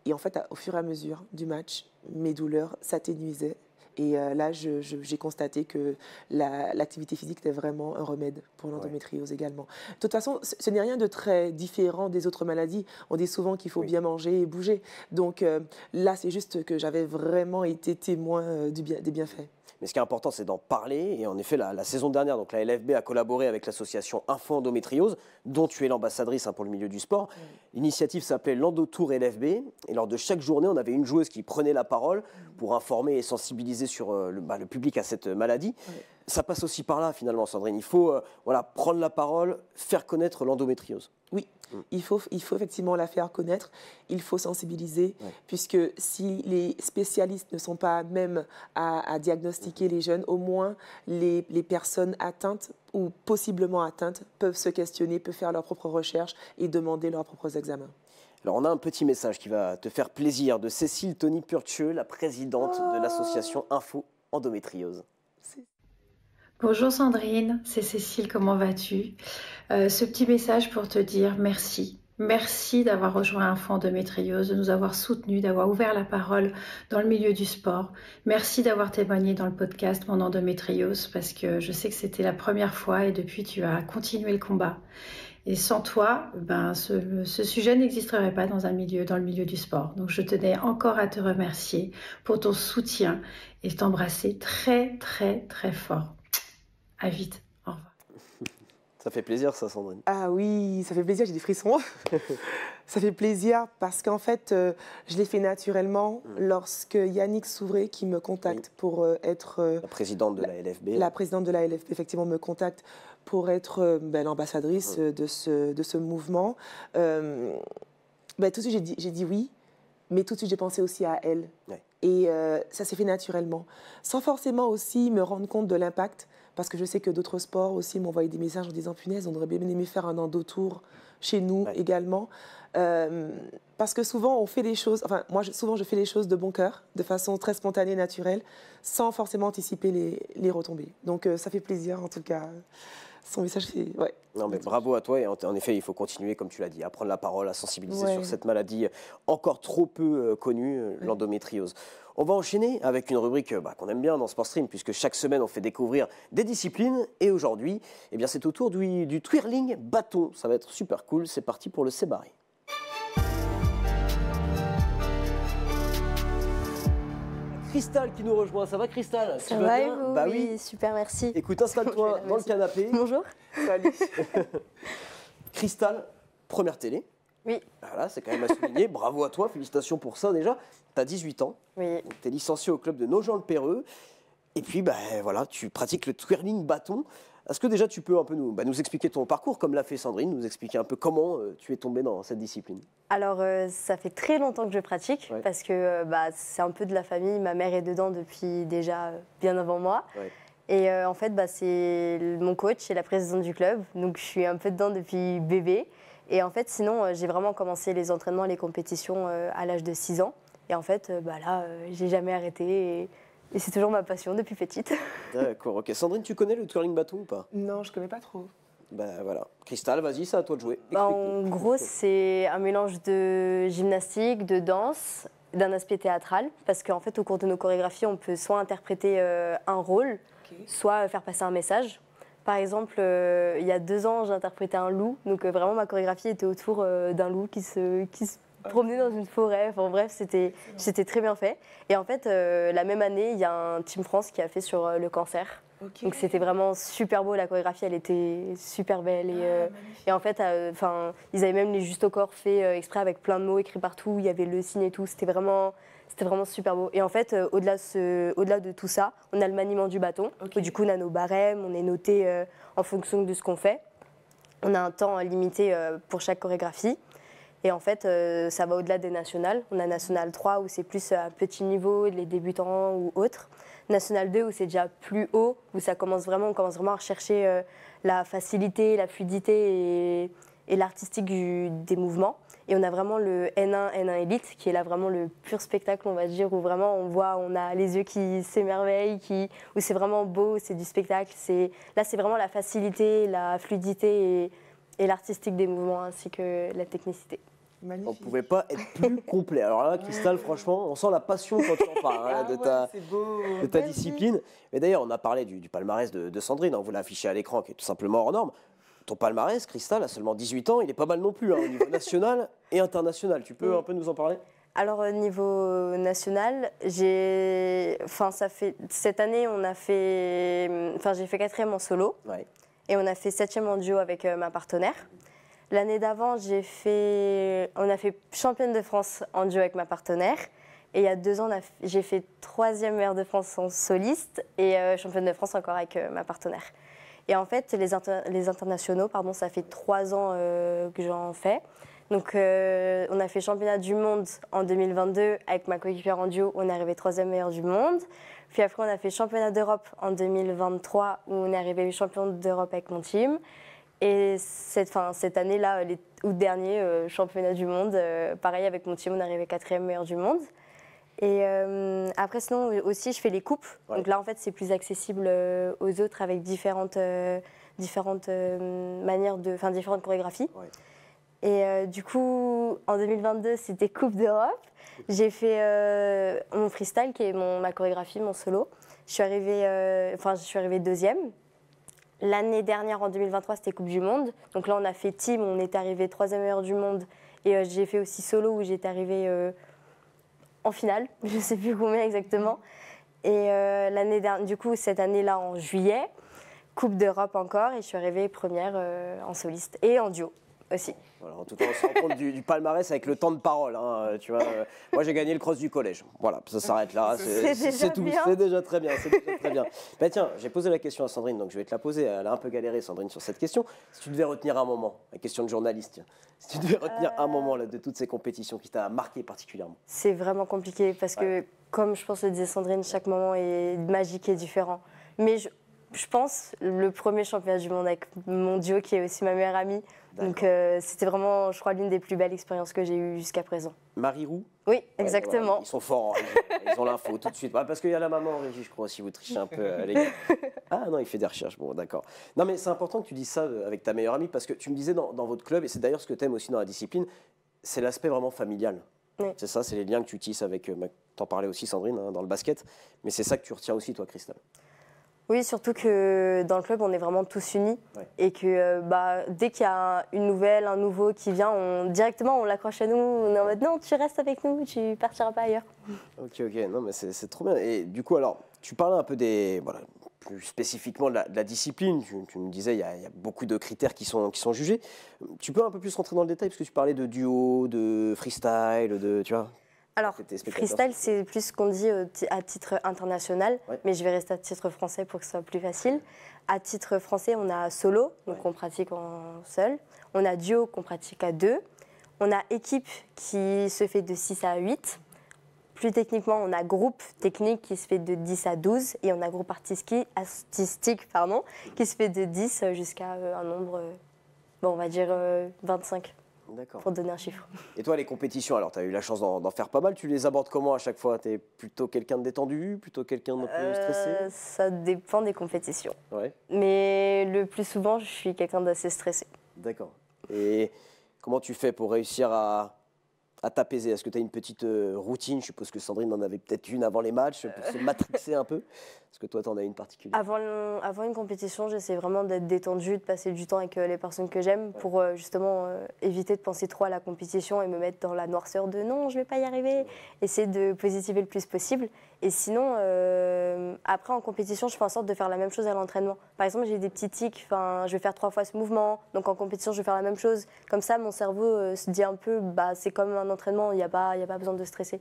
et en fait, au fur et à mesure du match, mes douleurs s'atténuisaient. Et euh, là, j'ai constaté que l'activité physique était vraiment un remède pour l'endométriose également. De toute façon, ce, n'est rien de très différent des autres maladies. On dit souvent qu'il faut bien manger et bouger. Donc euh, là, c'est juste que j'avais vraiment été témoin euh, des bienfaits. Mais ce qui est important, c'est d'en parler. Et en effet, la, saison dernière, donc la LFB a collaboré avec l'association Info Endométriose, dont tu es l'ambassadrice hein, pour le milieu du sport. L'initiative s'appelait l'Endotour LFB. Et lors de chaque journée, on avait une joueuse qui prenait la parole pour informer et sensibiliser sur euh, bah, le, public à cette euh, maladie. Ça passe aussi par là, finalement, Sandrine. Il faut euh, voilà, prendre la parole, faire connaître l'endométriose. Oui, Mm. Il faut, il faut effectivement la faire connaître, il faut sensibiliser, puisque si les spécialistes ne sont pas même à, diagnostiquer mm. les jeunes, au moins les, personnes atteintes ou possiblement atteintes peuvent se questionner, peuvent faire leurs propres recherches et demander leurs propres examens. Alors on a un petit message qui va te faire plaisir de Cécile Tony Purtieux, la présidente de oh. l'association Info Endométriose. Bonjour Sandrine, c'est Cécile, comment vas-tu euh, Ce petit message pour te dire merci. Merci d'avoir rejoint un fond de de nous avoir soutenus, d'avoir ouvert la parole dans le milieu du sport. Merci d'avoir témoigné dans le podcast Mon endométriose parce que je sais que c'était la première fois et depuis tu as continué le combat. Et sans toi, ben, ce, ce sujet n'existerait pas dans un milieu, dans le milieu du sport. Donc, je tenais encore à te remercier pour ton soutien et t'embrasser très, très, très fort. À vite. Au revoir. Ça fait plaisir, ça, Sandrine. Ah oui, ça fait plaisir, j'ai des frissons. ça fait plaisir parce qu'en fait, euh, je l'ai fait naturellement mm. lorsque Yannick Souvray, qui me contacte pour euh, être. Euh, la présidente de la, LFB. La hein. présidente de la LFB, effectivement, me contacte pour être ben, l'ambassadrice mm. de, ce, mouvement. Ben, tout de suite, j'ai dit, oui, mais tout de suite, j'ai pensé aussi à elle. Et ça s'est fait naturellement, sans forcément aussi me rendre compte de l'impact parce que je sais que d'autres sports aussi m'envoyaient des messages en disant punaise, on aurait bien aimé faire un endo-tour chez nous également. Euh, parce que souvent, on fait des choses, enfin, moi, souvent, je fais les choses de bon cœur, de façon très spontanée, naturelle, sans forcément anticiper les, retombées. Donc, euh, ça fait plaisir, en tout cas. Son message, c'est. Non, mais bravo à toi. Et en, effet, il faut continuer, comme tu l'as dit, à prendre la parole, à sensibiliser sur cette maladie encore trop peu euh, connue, l'endométriose. On va enchaîner avec une rubrique euh, bah, qu'on aime bien dans Sportstream, puisque chaque semaine on fait découvrir des disciplines. Et aujourd'hui, eh c'est au tour du, twirling bâton. Ça va être super cool. C'est parti pour le Sébaré. Cristal qui nous rejoint. Ça va, Cristal Ça va, bah, oui. super, merci. Écoute, installe-toi dans le canapé. Bonjour. Salut. Cristal, première télé. Oui. Voilà, ah c'est quand même à souligner. Bravo à toi, félicitations pour ça déjà. Tu as 18 ans. Oui. Tu es licencié au club de nogent le péreux Et puis, ben, voilà, tu pratiques le twirling bâton. Est-ce que déjà tu peux un peu nous, bah, nous expliquer ton parcours, comme l'a fait Sandrine, nous expliquer un peu comment euh, tu es tombée dans cette discipline Alors, euh, ça fait très longtemps que je pratique, parce que euh, bah, c'est un peu de la famille. Ma mère est dedans depuis déjà bien avant moi. Et en fait, bah, c'est mon coach et la présidente du club. Donc, je suis un peu dedans depuis bébé. Et en fait, sinon, euh, j'ai vraiment commencé les entraînements, les compétitions euh, à l'âge de 6 ans. Et en fait, euh, bah là, j'ai jamais arrêté. Et, c'est toujours ma passion depuis petite. D'accord, ok. Sandrine, tu connais le twirling bâton ou pas Non, je connais pas trop. Ben voilà. Cristal, vas-y, c'est à toi de jouer. Bah, en gros, c'est un mélange de gymnastique, de danse, d'un aspect théâtral. Parce qu'en fait, au cours de nos chorégraphies, on peut soit interpréter un rôle, soit faire passer un message par exemple, euh, il y a deux ans, j'interprétais un loup. Donc euh, vraiment, ma chorégraphie était autour euh, d'un loup qui se, qui se promenait dans une forêt. Enfin bref, c'était, très bien fait. Et en fait, la même année, il y a un Team France qui a fait sur le cancer. Donc c'était vraiment super beau. La chorégraphie, elle était super belle. Et, ah, en fait, enfin, ils avaient même les Juste au corps fait exprès avec plein de mots écrits partout. Il y avait le signe et tout. C'était vraiment c'était vraiment super beau. Et en fait, euh, au-delà de, tout ça, on a le maniement du bâton. Du coup, on a nos barèmes, on est noté euh, en fonction de ce qu'on fait. On a un temps limité euh, pour chaque chorégraphie. Et en fait, ça va au-delà des nationales. On a National 3 où c'est plus à petit niveau, les débutants ou autres. National 2 où c'est déjà plus haut, où ça commence vraiment, on commence vraiment à rechercher la facilité, la fluidité et l'artistique des mouvements. Et on a vraiment le N1, N1 Elite, qui est là vraiment le pur spectacle, on va dire, où vraiment on voit, on a les yeux qui s'émerveillent, qui, où c'est vraiment beau, c'est du spectacle. C'est, là, c'est vraiment la facilité, la fluidité et, l'artistique des mouvements, ainsi que la technicité. On ne pouvait pas être plus complet. Alors là, Cristal, franchement, on sent la passion quand tu en parles hein, ah de, ta, de ta discipline. Et d'ailleurs, on a parlé du, palmarès de, de Sandrine, on hein, vous l'affichez à l'écran, qui est tout simplement hors norme ton palmarès, Cristal, a seulement 18 ans, il est pas mal non plus, hein, au niveau national et international. Tu peux un peu nous en parler alors au niveau national, j'ai, enfin ça fait cette année on a fait, enfin j'ai fait quatrième en solo et on a fait septième en duo avec euh, ma partenaire. L'année d'avant j'ai fait, on a fait championne de France en duo avec ma partenaire et il y a deux ans j'ai fait troisième maire de France en soliste et euh, championne de France encore avec euh, ma partenaire. Et en fait, les, internationaux, pardon, ça fait trois ans euh, que j'en fais. Donc, euh, on a fait championnat du monde en 2022 avec ma coéquipière en on est arrivé troisième meilleur du monde. Puis après, on a fait championnat d'Europe en 2023 où on est arrivé champion d'Europe avec mon team. Et cette, année-là, août dernier, euh, championnat du monde, pareil avec mon team, on est arrivé quatrième meilleur du monde. Et euh, après, sinon, aussi, je fais les coupes. Donc là, en fait, c'est plus accessible euh, aux autres avec différentes, euh, différentes manières de. Enfin, différentes chorégraphies. Et du coup, en 2022, c'était Coupe d'Europe. J'ai fait mon freestyle, qui est mon, ma chorégraphie, mon solo. Je suis arrivée, enfin, je suis arrivée deuxième. L'année dernière, en 2023, c'était Coupe du Monde. Donc là, on a fait team, on est arrivé troisième meilleur du monde. Et j'ai fait aussi solo où j'étais arrivée en finale, je ne sais plus combien exactement. Et euh, l'année dernière, du coup, cette année-là, en juillet, Coupe d'Europe encore, et je suis arrivée première euh, en soliste et en duo aussi en tout cas, on se rend compte du, palmarès avec le temps de parole. Hein, tu vois, moi, j'ai gagné le cross du collège. Voilà, ça s'arrête là. C'est tout. C'est déjà très bien. très bien. Ben tiens, j'ai posé la question à Sandrine, donc je vais te la poser. Elle a un peu galéré, Sandrine, sur cette question. Si tu devais retenir un moment, la question de journaliste, si tu devais retenir un euh. moment là, de toutes ces compétitions qui t'a marqué particulièrement C'est vraiment compliqué parce que, comme je pense le disait Sandrine, chaque moment est magique et différent. Mais je, je pense, le premier championnat du monde avec mon duo qui est aussi ma meilleure amie, donc euh, c'était vraiment, je crois, l'une des plus belles expériences que j'ai eues jusqu'à présent. Marie Roux Oui, exactement. ils sont forts, hein, ils, ils ont l'info tout de suite. parce qu'il y a la maman en régie, je crois, si vous trichez un peu, euh, Ah non, il fait des recherches, bon, d'accord. Non, mais c'est important que tu dises ça euh, avec ta meilleure amie, parce que tu me disais dans, votre club, et c'est d'ailleurs ce que tu aimes aussi dans la discipline, c'est l'aspect vraiment familial. C'est ça, c'est les liens que tu tisses avec. T'en parlais aussi, Sandrine, hein, dans le basket, mais c'est ça que tu retiens aussi, toi, Christelle. Oui, surtout que dans le club, on est vraiment tous unis et que euh, bah, dès qu'il y a une nouvelle, un nouveau qui vient, directement on l'accroche à nous, on est en mode non, tu restes avec nous, tu partiras pas ailleurs. Ok, ok, non mais c'est trop bien. Et du coup, alors, tu parlais un peu des, voilà, plus spécifiquement de la, discipline. Tu, me disais, il y, a, beaucoup de critères qui sont, qui sont jugés. Tu peux un peu plus rentrer dans le détail parce que tu parlais de duo, de freestyle, de, tu vois alors, freestyle, c'est plus ce qu'on dit euh, à titre international, mais je vais rester à titre français pour que ce soit plus facile. À titre français, on a solo, donc on pratique en seul. On a duo qu'on pratique à deux. On a équipe qui se fait de 6 à 8. Plus techniquement, on a groupe technique qui se fait de 10 à 12 et on a groupe artistique, artistique pardon, qui se fait de 10 euh, jusqu'à euh, un nombre, bon, on va dire 25 pour donner un chiffre. Et toi, les compétitions, alors tu as eu la chance d'en faire pas mal, tu les abordes comment à chaque fois Tu es plutôt quelqu'un de détendu, plutôt quelqu'un de euh, stressé Ça dépend des compétitions. Mais le plus souvent, je suis quelqu'un d'assez stressé. D'accord. Et comment tu fais pour réussir à, à t'apaiser Est-ce que tu as une petite euh, routine Je suppose que Sandrine en avait peut-être une avant les matchs pour se matrixer un peu. Est-ce que toi, tu as une particulière avant, une compétition, j'essaie vraiment d'être détendue, de passer du temps avec euh, les personnes que j'aime pour euh, justement euh, éviter de penser trop à la compétition et me mettre dans la noirceur de non, je ne vais pas y arriver. Essayer de positiver le plus possible. Et sinon, après en compétition, je fais en sorte de faire la même chose à l'entraînement. Par exemple, j'ai des petits tics, je vais faire trois fois ce mouvement, donc en compétition, je vais faire la même chose. Comme ça, mon cerveau se dit un peu, bah, c'est comme un entraînement, il n'y a, pas, a pas besoin de stresser.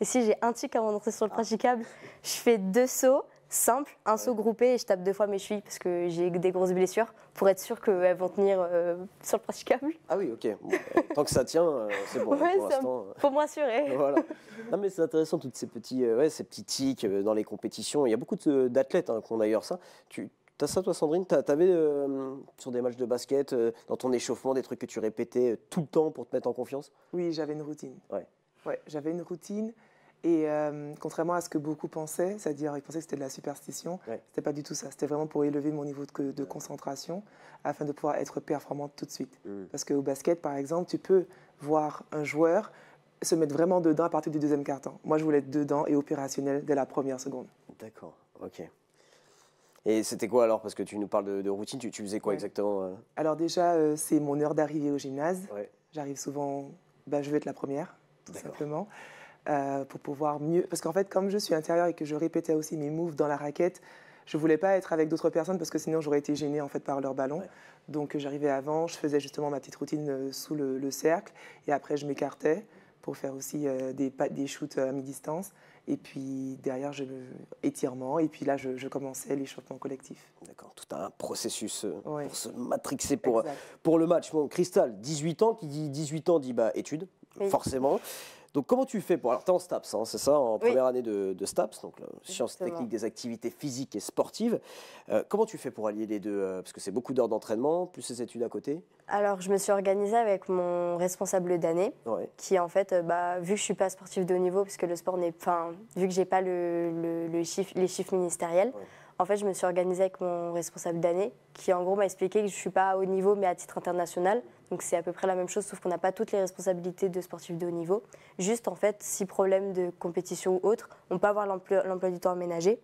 Et si j'ai un tic avant d'entrer sur le ah. praticable, je fais deux sauts, simple, un saut groupé et je tape deux fois mes chevilles parce que j'ai des grosses blessures pour être sûr qu'elles vont tenir euh, sur le praticable. Ah oui, ok. tant que ça tient, euh, c'est bon. pour l'instant. Euh. Faut m'assurer. Non mais c'est intéressant toutes ces petits, ouais, ces petits tics dans les compétitions. Il y a beaucoup d'athlètes qu'on hein, qui ont d'ailleurs ça. Tu as ça toi Sandrine T'avais sur des matchs de basket, dans ton échauffement, des trucs que tu répétais tout le temps pour te mettre en confiance Oui, j'avais une routine. Ouais. Ouais, j'avais une routine. Et euh, contrairement à ce que beaucoup pensaient, c'est-à-dire ils pensaient que c'était de la superstition, c'était pas du tout ça. C'était vraiment pour élever mon niveau de, concentration afin de pouvoir être performante tout de suite. Parce mmh. Parce qu'au basket, par exemple, tu peux voir un joueur se mettre vraiment dedans à partir du deuxième quart-temps. Moi, je voulais être dedans et opérationnel dès la première seconde. D'accord, ok. Et c'était quoi alors Parce que tu nous parles de, routine, tu, faisais quoi exactement euh? Alors déjà, euh, c'est mon heure d'arrivée au gymnase. J'arrive souvent, bah, je veux être la première, tout simplement. Euh, pour pouvoir mieux. Parce qu'en fait, comme je suis intérieure et que je répétais aussi mes moves dans la raquette, je voulais pas être avec d'autres personnes parce que sinon j'aurais été gênée en fait par leur ballon. Donc euh, j'arrivais avant, je faisais justement ma petite routine euh, sous le, cercle et après je m'écartais pour faire aussi des, des shoots à mi-distance. Et puis derrière, je, étirement. Et puis là, je, commençais l'échauffement collectif. D'accord, tout un processus pour se matrixer pour, pour le match. Bon, Cristal, 18 ans, qui dit 18 ans dit bah, études, forcément. Donc, comment tu fais pour. Alors, tu es en STAPS, hein, c'est ça, en première année de, STAPS, donc euh, sciences techniques des activités physiques et sportives. Euh, comment tu fais pour allier les deux euh, Parce que c'est beaucoup d'heures d'entraînement, plus ces études à côté. Alors, je me suis organisée avec mon responsable d'année, qui, en fait, bah, vu que je suis pas sportive de haut niveau, puisque le sport n'est. pas... vu que j'ai pas le, les chiffres ministériels. En fait, je me suis organisée avec mon responsable d'année qui, en gros, m'a expliqué que je ne suis pas à haut niveau, mais à titre international. Donc c'est à peu près la même chose, sauf qu'on n'a pas toutes les responsabilités de sportifs de haut niveau. Juste en fait, si problème de compétition ou autre, on peut avoir l'emploi du temps aménagé.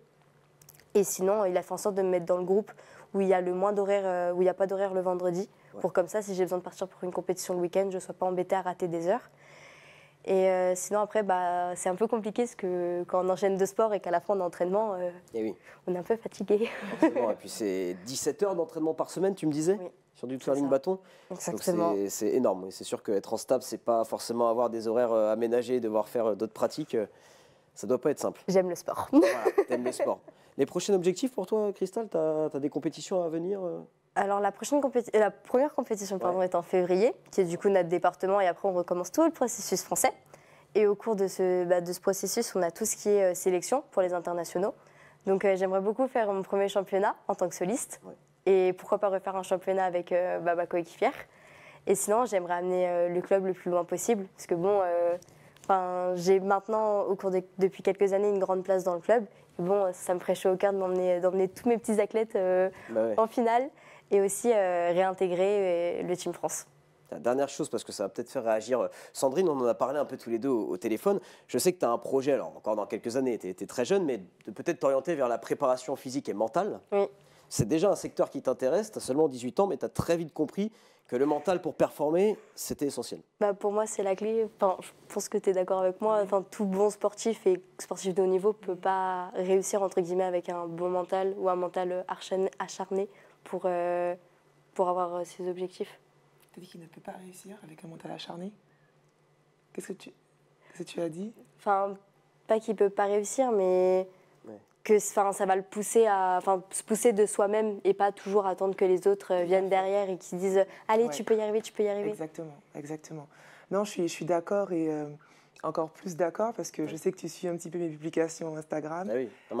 Et sinon, il a fait en sorte de me mettre dans le groupe où il y a le moins d'horaire, euh, où il n'y a pas d'horaire le vendredi, pour comme ça, si j'ai besoin de partir pour une compétition le week-end, je ne sois pas embêtée à rater des heures. Et euh, sinon, après, bah, c'est un peu compliqué parce que quand on enchaîne de sport et qu'à la fin d'entraînement, euh, eh on est un peu fatigué. Et puis, c'est 17 heures d'entraînement par semaine, tu me disais sur du twirling bâton. C'est énorme. C'est sûr qu'être en stable, c'est pas forcément avoir des horaires euh, aménagés, devoir faire euh, d'autres pratiques. Euh, ça doit pas être simple. J'aime le sport. le sport. Les prochains objectifs pour toi, Cristal Tu as, des compétitions à venir alors la, prochaine la première compétition pardon, est en février, qui est du coup notre département et après on recommence tout le processus français. Et au cours de ce, bah, de ce processus, on a tout ce qui est sélection pour les internationaux. Donc j'aimerais beaucoup faire mon premier championnat en tant que soliste. Et pourquoi pas refaire un championnat avec euh, bah, ma coéquipière. Et sinon, j'aimerais amener euh, le club le plus loin possible. Parce que bon, euh, j'ai maintenant, au cours de, depuis quelques années, une grande place dans le club. bon, ça me ferait chaud au cœur d'emmener tous mes petits athlètes bah en finale et aussi réintégrer le Team France. La dernière chose, parce que ça va peut-être faire réagir Sandrine, on en a parlé un peu tous les deux au, téléphone. Je sais que tu as un projet, alors encore dans quelques années, tu étais très jeune, mais de peut-être t'orienter vers la préparation physique et mentale. Oui c'est déjà un secteur qui t'intéresse, tu as seulement 18 ans, mais tu as très vite compris que le mental pour performer, c'était essentiel. Bah pour moi, c'est la clé. Enfin, je pense que tu es d'accord avec moi. Enfin, tout bon sportif et sportif de haut niveau ne peut pas réussir entre guillemets avec un bon mental ou un mental acharné pour, euh, pour avoir euh, ses objectifs. Tu as dit qu'il ne peut pas réussir avec un mental acharné Qu'est-ce que tu, tu as dit Enfin, pas qu'il ne peut pas réussir, mais que ça va le pousser à se pousser de soi-même et pas toujours attendre que les autres euh, viennent derrière et qui disent euh, allez tu peux y arriver tu peux y arriver exactement exactement non je suis je suis d'accord et euh, encore plus d'accord parce que je sais que tu suis un petit peu mes publications Instagram. Ah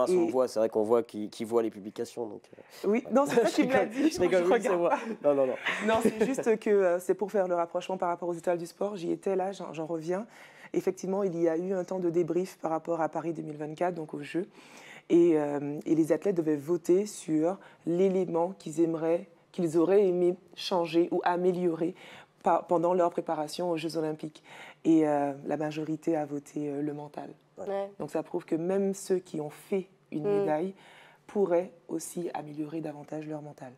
oui, voit, c'est vrai qu'on voit qui, qui, voit les publications. Donc, Oui, non, c'est qui me l'a dit. Je rigole, Non, non, non. non, c'est juste que c'est pour faire le rapprochement par rapport aux étoiles du sport. J'y étais là, j'en reviens. Effectivement, il y a eu un temps de débrief par rapport à Paris 2024, donc aux Jeux. Euh, et, les athlètes devaient voter sur l'élément qu'ils aimeraient, qu'ils auraient aimé changer ou améliorer pendant leur préparation aux Jeux Olympiques. Et euh, la majorité a voté euh, le mental. Donc ça prouve que même ceux qui ont fait une mm. médaille pourraient aussi améliorer davantage leur mental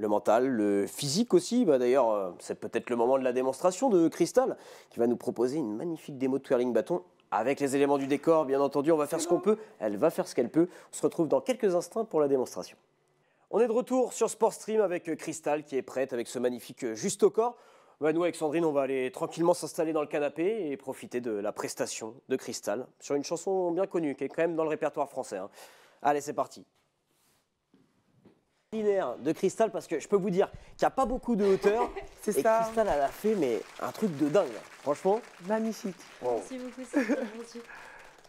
le mental, le physique aussi. Bah, d'ailleurs, c'est peut-être le moment de la démonstration de Cristal qui va nous proposer une magnifique démo de twirling bâton avec les éléments du décor, bien entendu, on va faire ce qu'on peut, elle va faire ce qu'elle peut. On se retrouve dans quelques instants pour la démonstration. On est de retour sur Sportstream avec euh, Crystal qui est prête avec ce magnifique euh, juste au corps. Bah, nous, avec Sandrine, on va aller tranquillement s'installer dans le canapé et profiter de la prestation de Crystal sur une chanson bien connue qui est quand même dans le répertoire français. Hein. Allez, c'est parti de Cristal parce que je peux vous dire qu'il n'y a pas beaucoup de hauteur. c'est ça. Cristal, elle a fait mais un truc de dingue, franchement. Mamie Wow. Merci beaucoup, c'est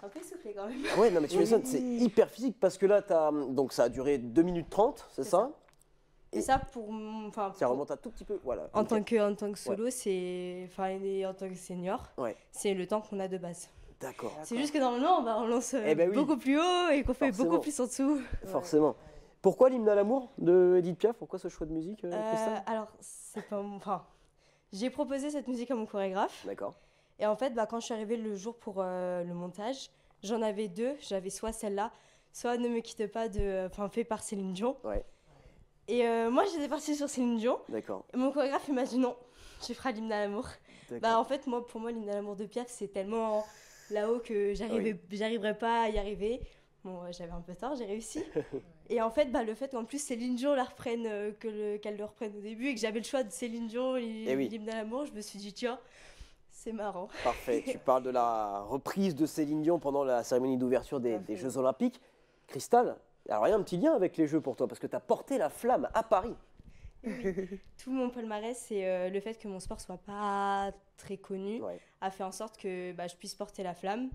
Un peu soufflé quand même. Ouais, non mais tu c'est hyper physique parce que là, as, donc ça a duré 2 minutes 30, c'est ça, ça. Et, ça, pour, enfin, ça remonte un tout petit peu, voilà. En tant que, en tant que solo, c'est, enfin, en tant que senior, ouais. c'est le temps qu'on a de base. D'accord. C'est juste que normalement, on, va, on lance eh ben beaucoup plus haut et qu'on fait beaucoup plus en dessous. Forcément. Pourquoi l'hymne à l'amour de Edith Piaf Pourquoi ce choix de musique euh, euh, Alors, c'est pas enfin, j'ai proposé cette musique à mon chorégraphe. D'accord. Et en fait, bah, quand je suis arrivée le jour pour euh, le montage, j'en avais deux. J'avais soit celle-là, soit Ne me quitte pas de, enfin, fait par Céline Dion. Ouais. Et moi, j'étais partie sur Céline Dion. D'accord. Et Mon chorégraphe il m'a dit non, tu feras l'hymne à l'amour. Bah en fait, moi, pour moi, l'hymne à l'amour de Piaf, c'est tellement là-haut que j'arrive, j'arriverais pas à y arriver. Bon, j'avais un peu tort, j'ai réussi. et en fait, bah, le fait qu'en plus Céline Dion la reprenne, euh, que le, qu'elle le reprenne au début et que j'avais le choix de Céline Dion et, eh l'hymne à l'amour, je me suis dit, tiens, c'est marrant. Parfait. tu parles de la reprise de Céline Dion pendant la cérémonie d'ouverture des, Jeux Olympiques. Cristal, alors il y a un petit lien avec les Jeux pour toi parce que tu as porté la flamme à Paris. Tout mon palmarès, c'est euh, le fait que mon sport soit pas très connu, a fait en sorte que bah, je puisse porter la flamme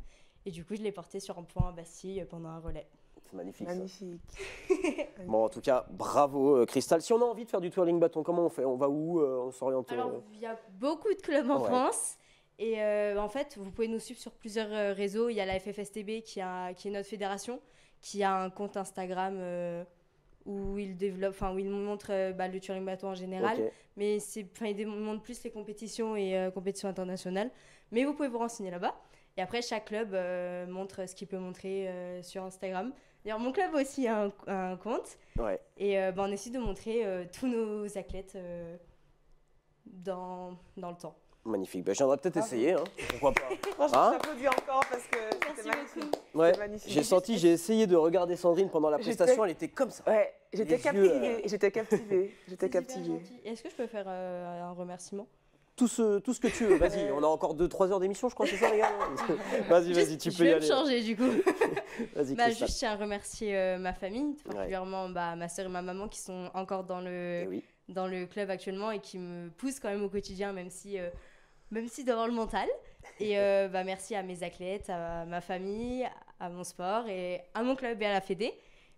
et du coup, je l'ai porté sur un point à Bastille pendant un relais. C'est magnifique. Magnifique. bon, en tout cas, bravo euh, Crystal. Cristal. Si on a envie de faire du twirling bâton, comment on fait On va où euh, On s'oriente Alors, euh il y a beaucoup de clubs en France. Et en fait, vous pouvez nous suivre sur plusieurs réseaux. Il y a la FFSTB qui, a, qui est notre fédération, qui a un compte Instagram où il développe, enfin où il montre bah, le turing bâton en général, mais c'est, il montre plus les compétitions et compétitions internationales. Mais vous pouvez vous renseigner là-bas. Et après, chaque club euh, montre ce qu'il peut montrer euh, sur Instagram. D'ailleurs, mon club aussi a un, compte. Ouais. Et ben on essaie de montrer tous nos athlètes dans, dans le temps. Magnifique. Bah, J'aimerais peut-être essayer. Hein. Pourquoi pas un peu je encore parce que c'était magnifique. Ouais. J'ai senti, j'ai essayé de regarder Sandrine pendant la prestation, elle était comme ça. Ouais, j'étais J'étais j'étais captivée. Est-ce que je peux faire un remerciement tout ce, tout ce que tu veux. Vas-y, on a encore 2-3 heures d'émission, je crois, c'est ça, les gars Vas-y, vas-y, tu peux vais aller me changer, du coup. Bah, juste, je tiens à remercier euh, ma famille, particulièrement bah, ma soeur et ma maman qui sont encore dans le, eh dans le club actuellement et qui me poussent quand même au quotidien, même si, euh, même si d'avoir le mental. Et euh, bah, merci à mes athlètes, à ma famille, à mon sport et à mon club et à la Fédé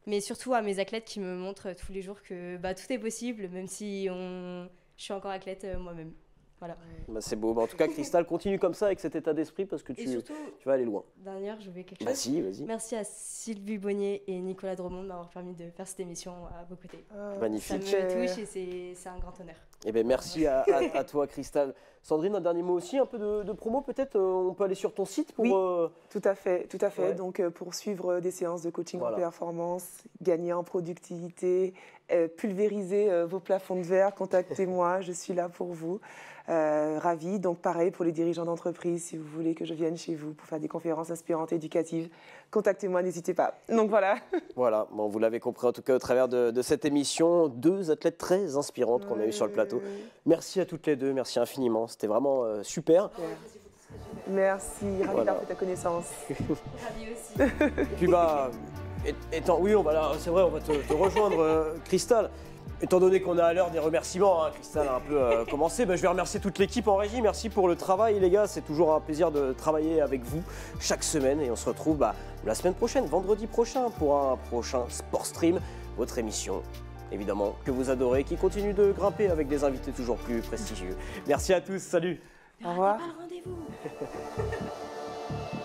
mais surtout à mes athlètes qui me montrent tous les jours que bah, tout est possible, même si on... je suis encore athlète moi-même. Bah, c'est beau. Bah, en tout cas, Cristal, continue comme ça avec cet état d'esprit parce que tu, tu vas aller loin. Dernière, je vais quelque bah, Merci à Sylvie Bonnier et Nicolas Dromond d'avoir permis de faire cette émission à vos côtés. Ah, Magnifique. Ça me touche et c'est un grand honneur. Eh bien, merci à, toi, Cristal. Sandrine, un dernier mot aussi, un peu de, promo peut-être. Euh, on peut aller sur ton site pour. Oui, euh, tout à fait, tout à fait. Donc, euh, pour suivre des séances de coaching en performance, gagner en productivité, pulvériser vos plafonds de verre, contactez-moi, je suis là pour vous. ravi. Donc, pareil pour les dirigeants d'entreprise, si vous voulez que je vienne chez vous pour faire des conférences inspirantes, et éducatives, contactez-moi, n'hésitez pas. Donc voilà. voilà, vous l'avez compris en tout cas au travers de, cette émission, deux athlètes très inspirantes qu'on a eues sur le plateau. Merci à toutes les deux, merci infiniment, c'était vraiment euh, super. Merci, ravi d'avoir fait ta connaissance. ravi aussi. Puis bah, étant, oui, c'est vrai, on va te, rejoindre, euh, Crystal. Étant donné qu'on a à l'heure des remerciements, hein, a un peu euh, commencé, ben, je vais remercier toute l'équipe en régie. Merci pour le travail, les gars. C'est toujours un plaisir de travailler avec vous chaque semaine. Et on se retrouve bah, la semaine prochaine, vendredi prochain, pour un prochain Sport Stream, votre émission. Évidemment, que vous adorez, qui continue de grimper avec des invités toujours plus prestigieux. Merci à tous, salut. Au revoir.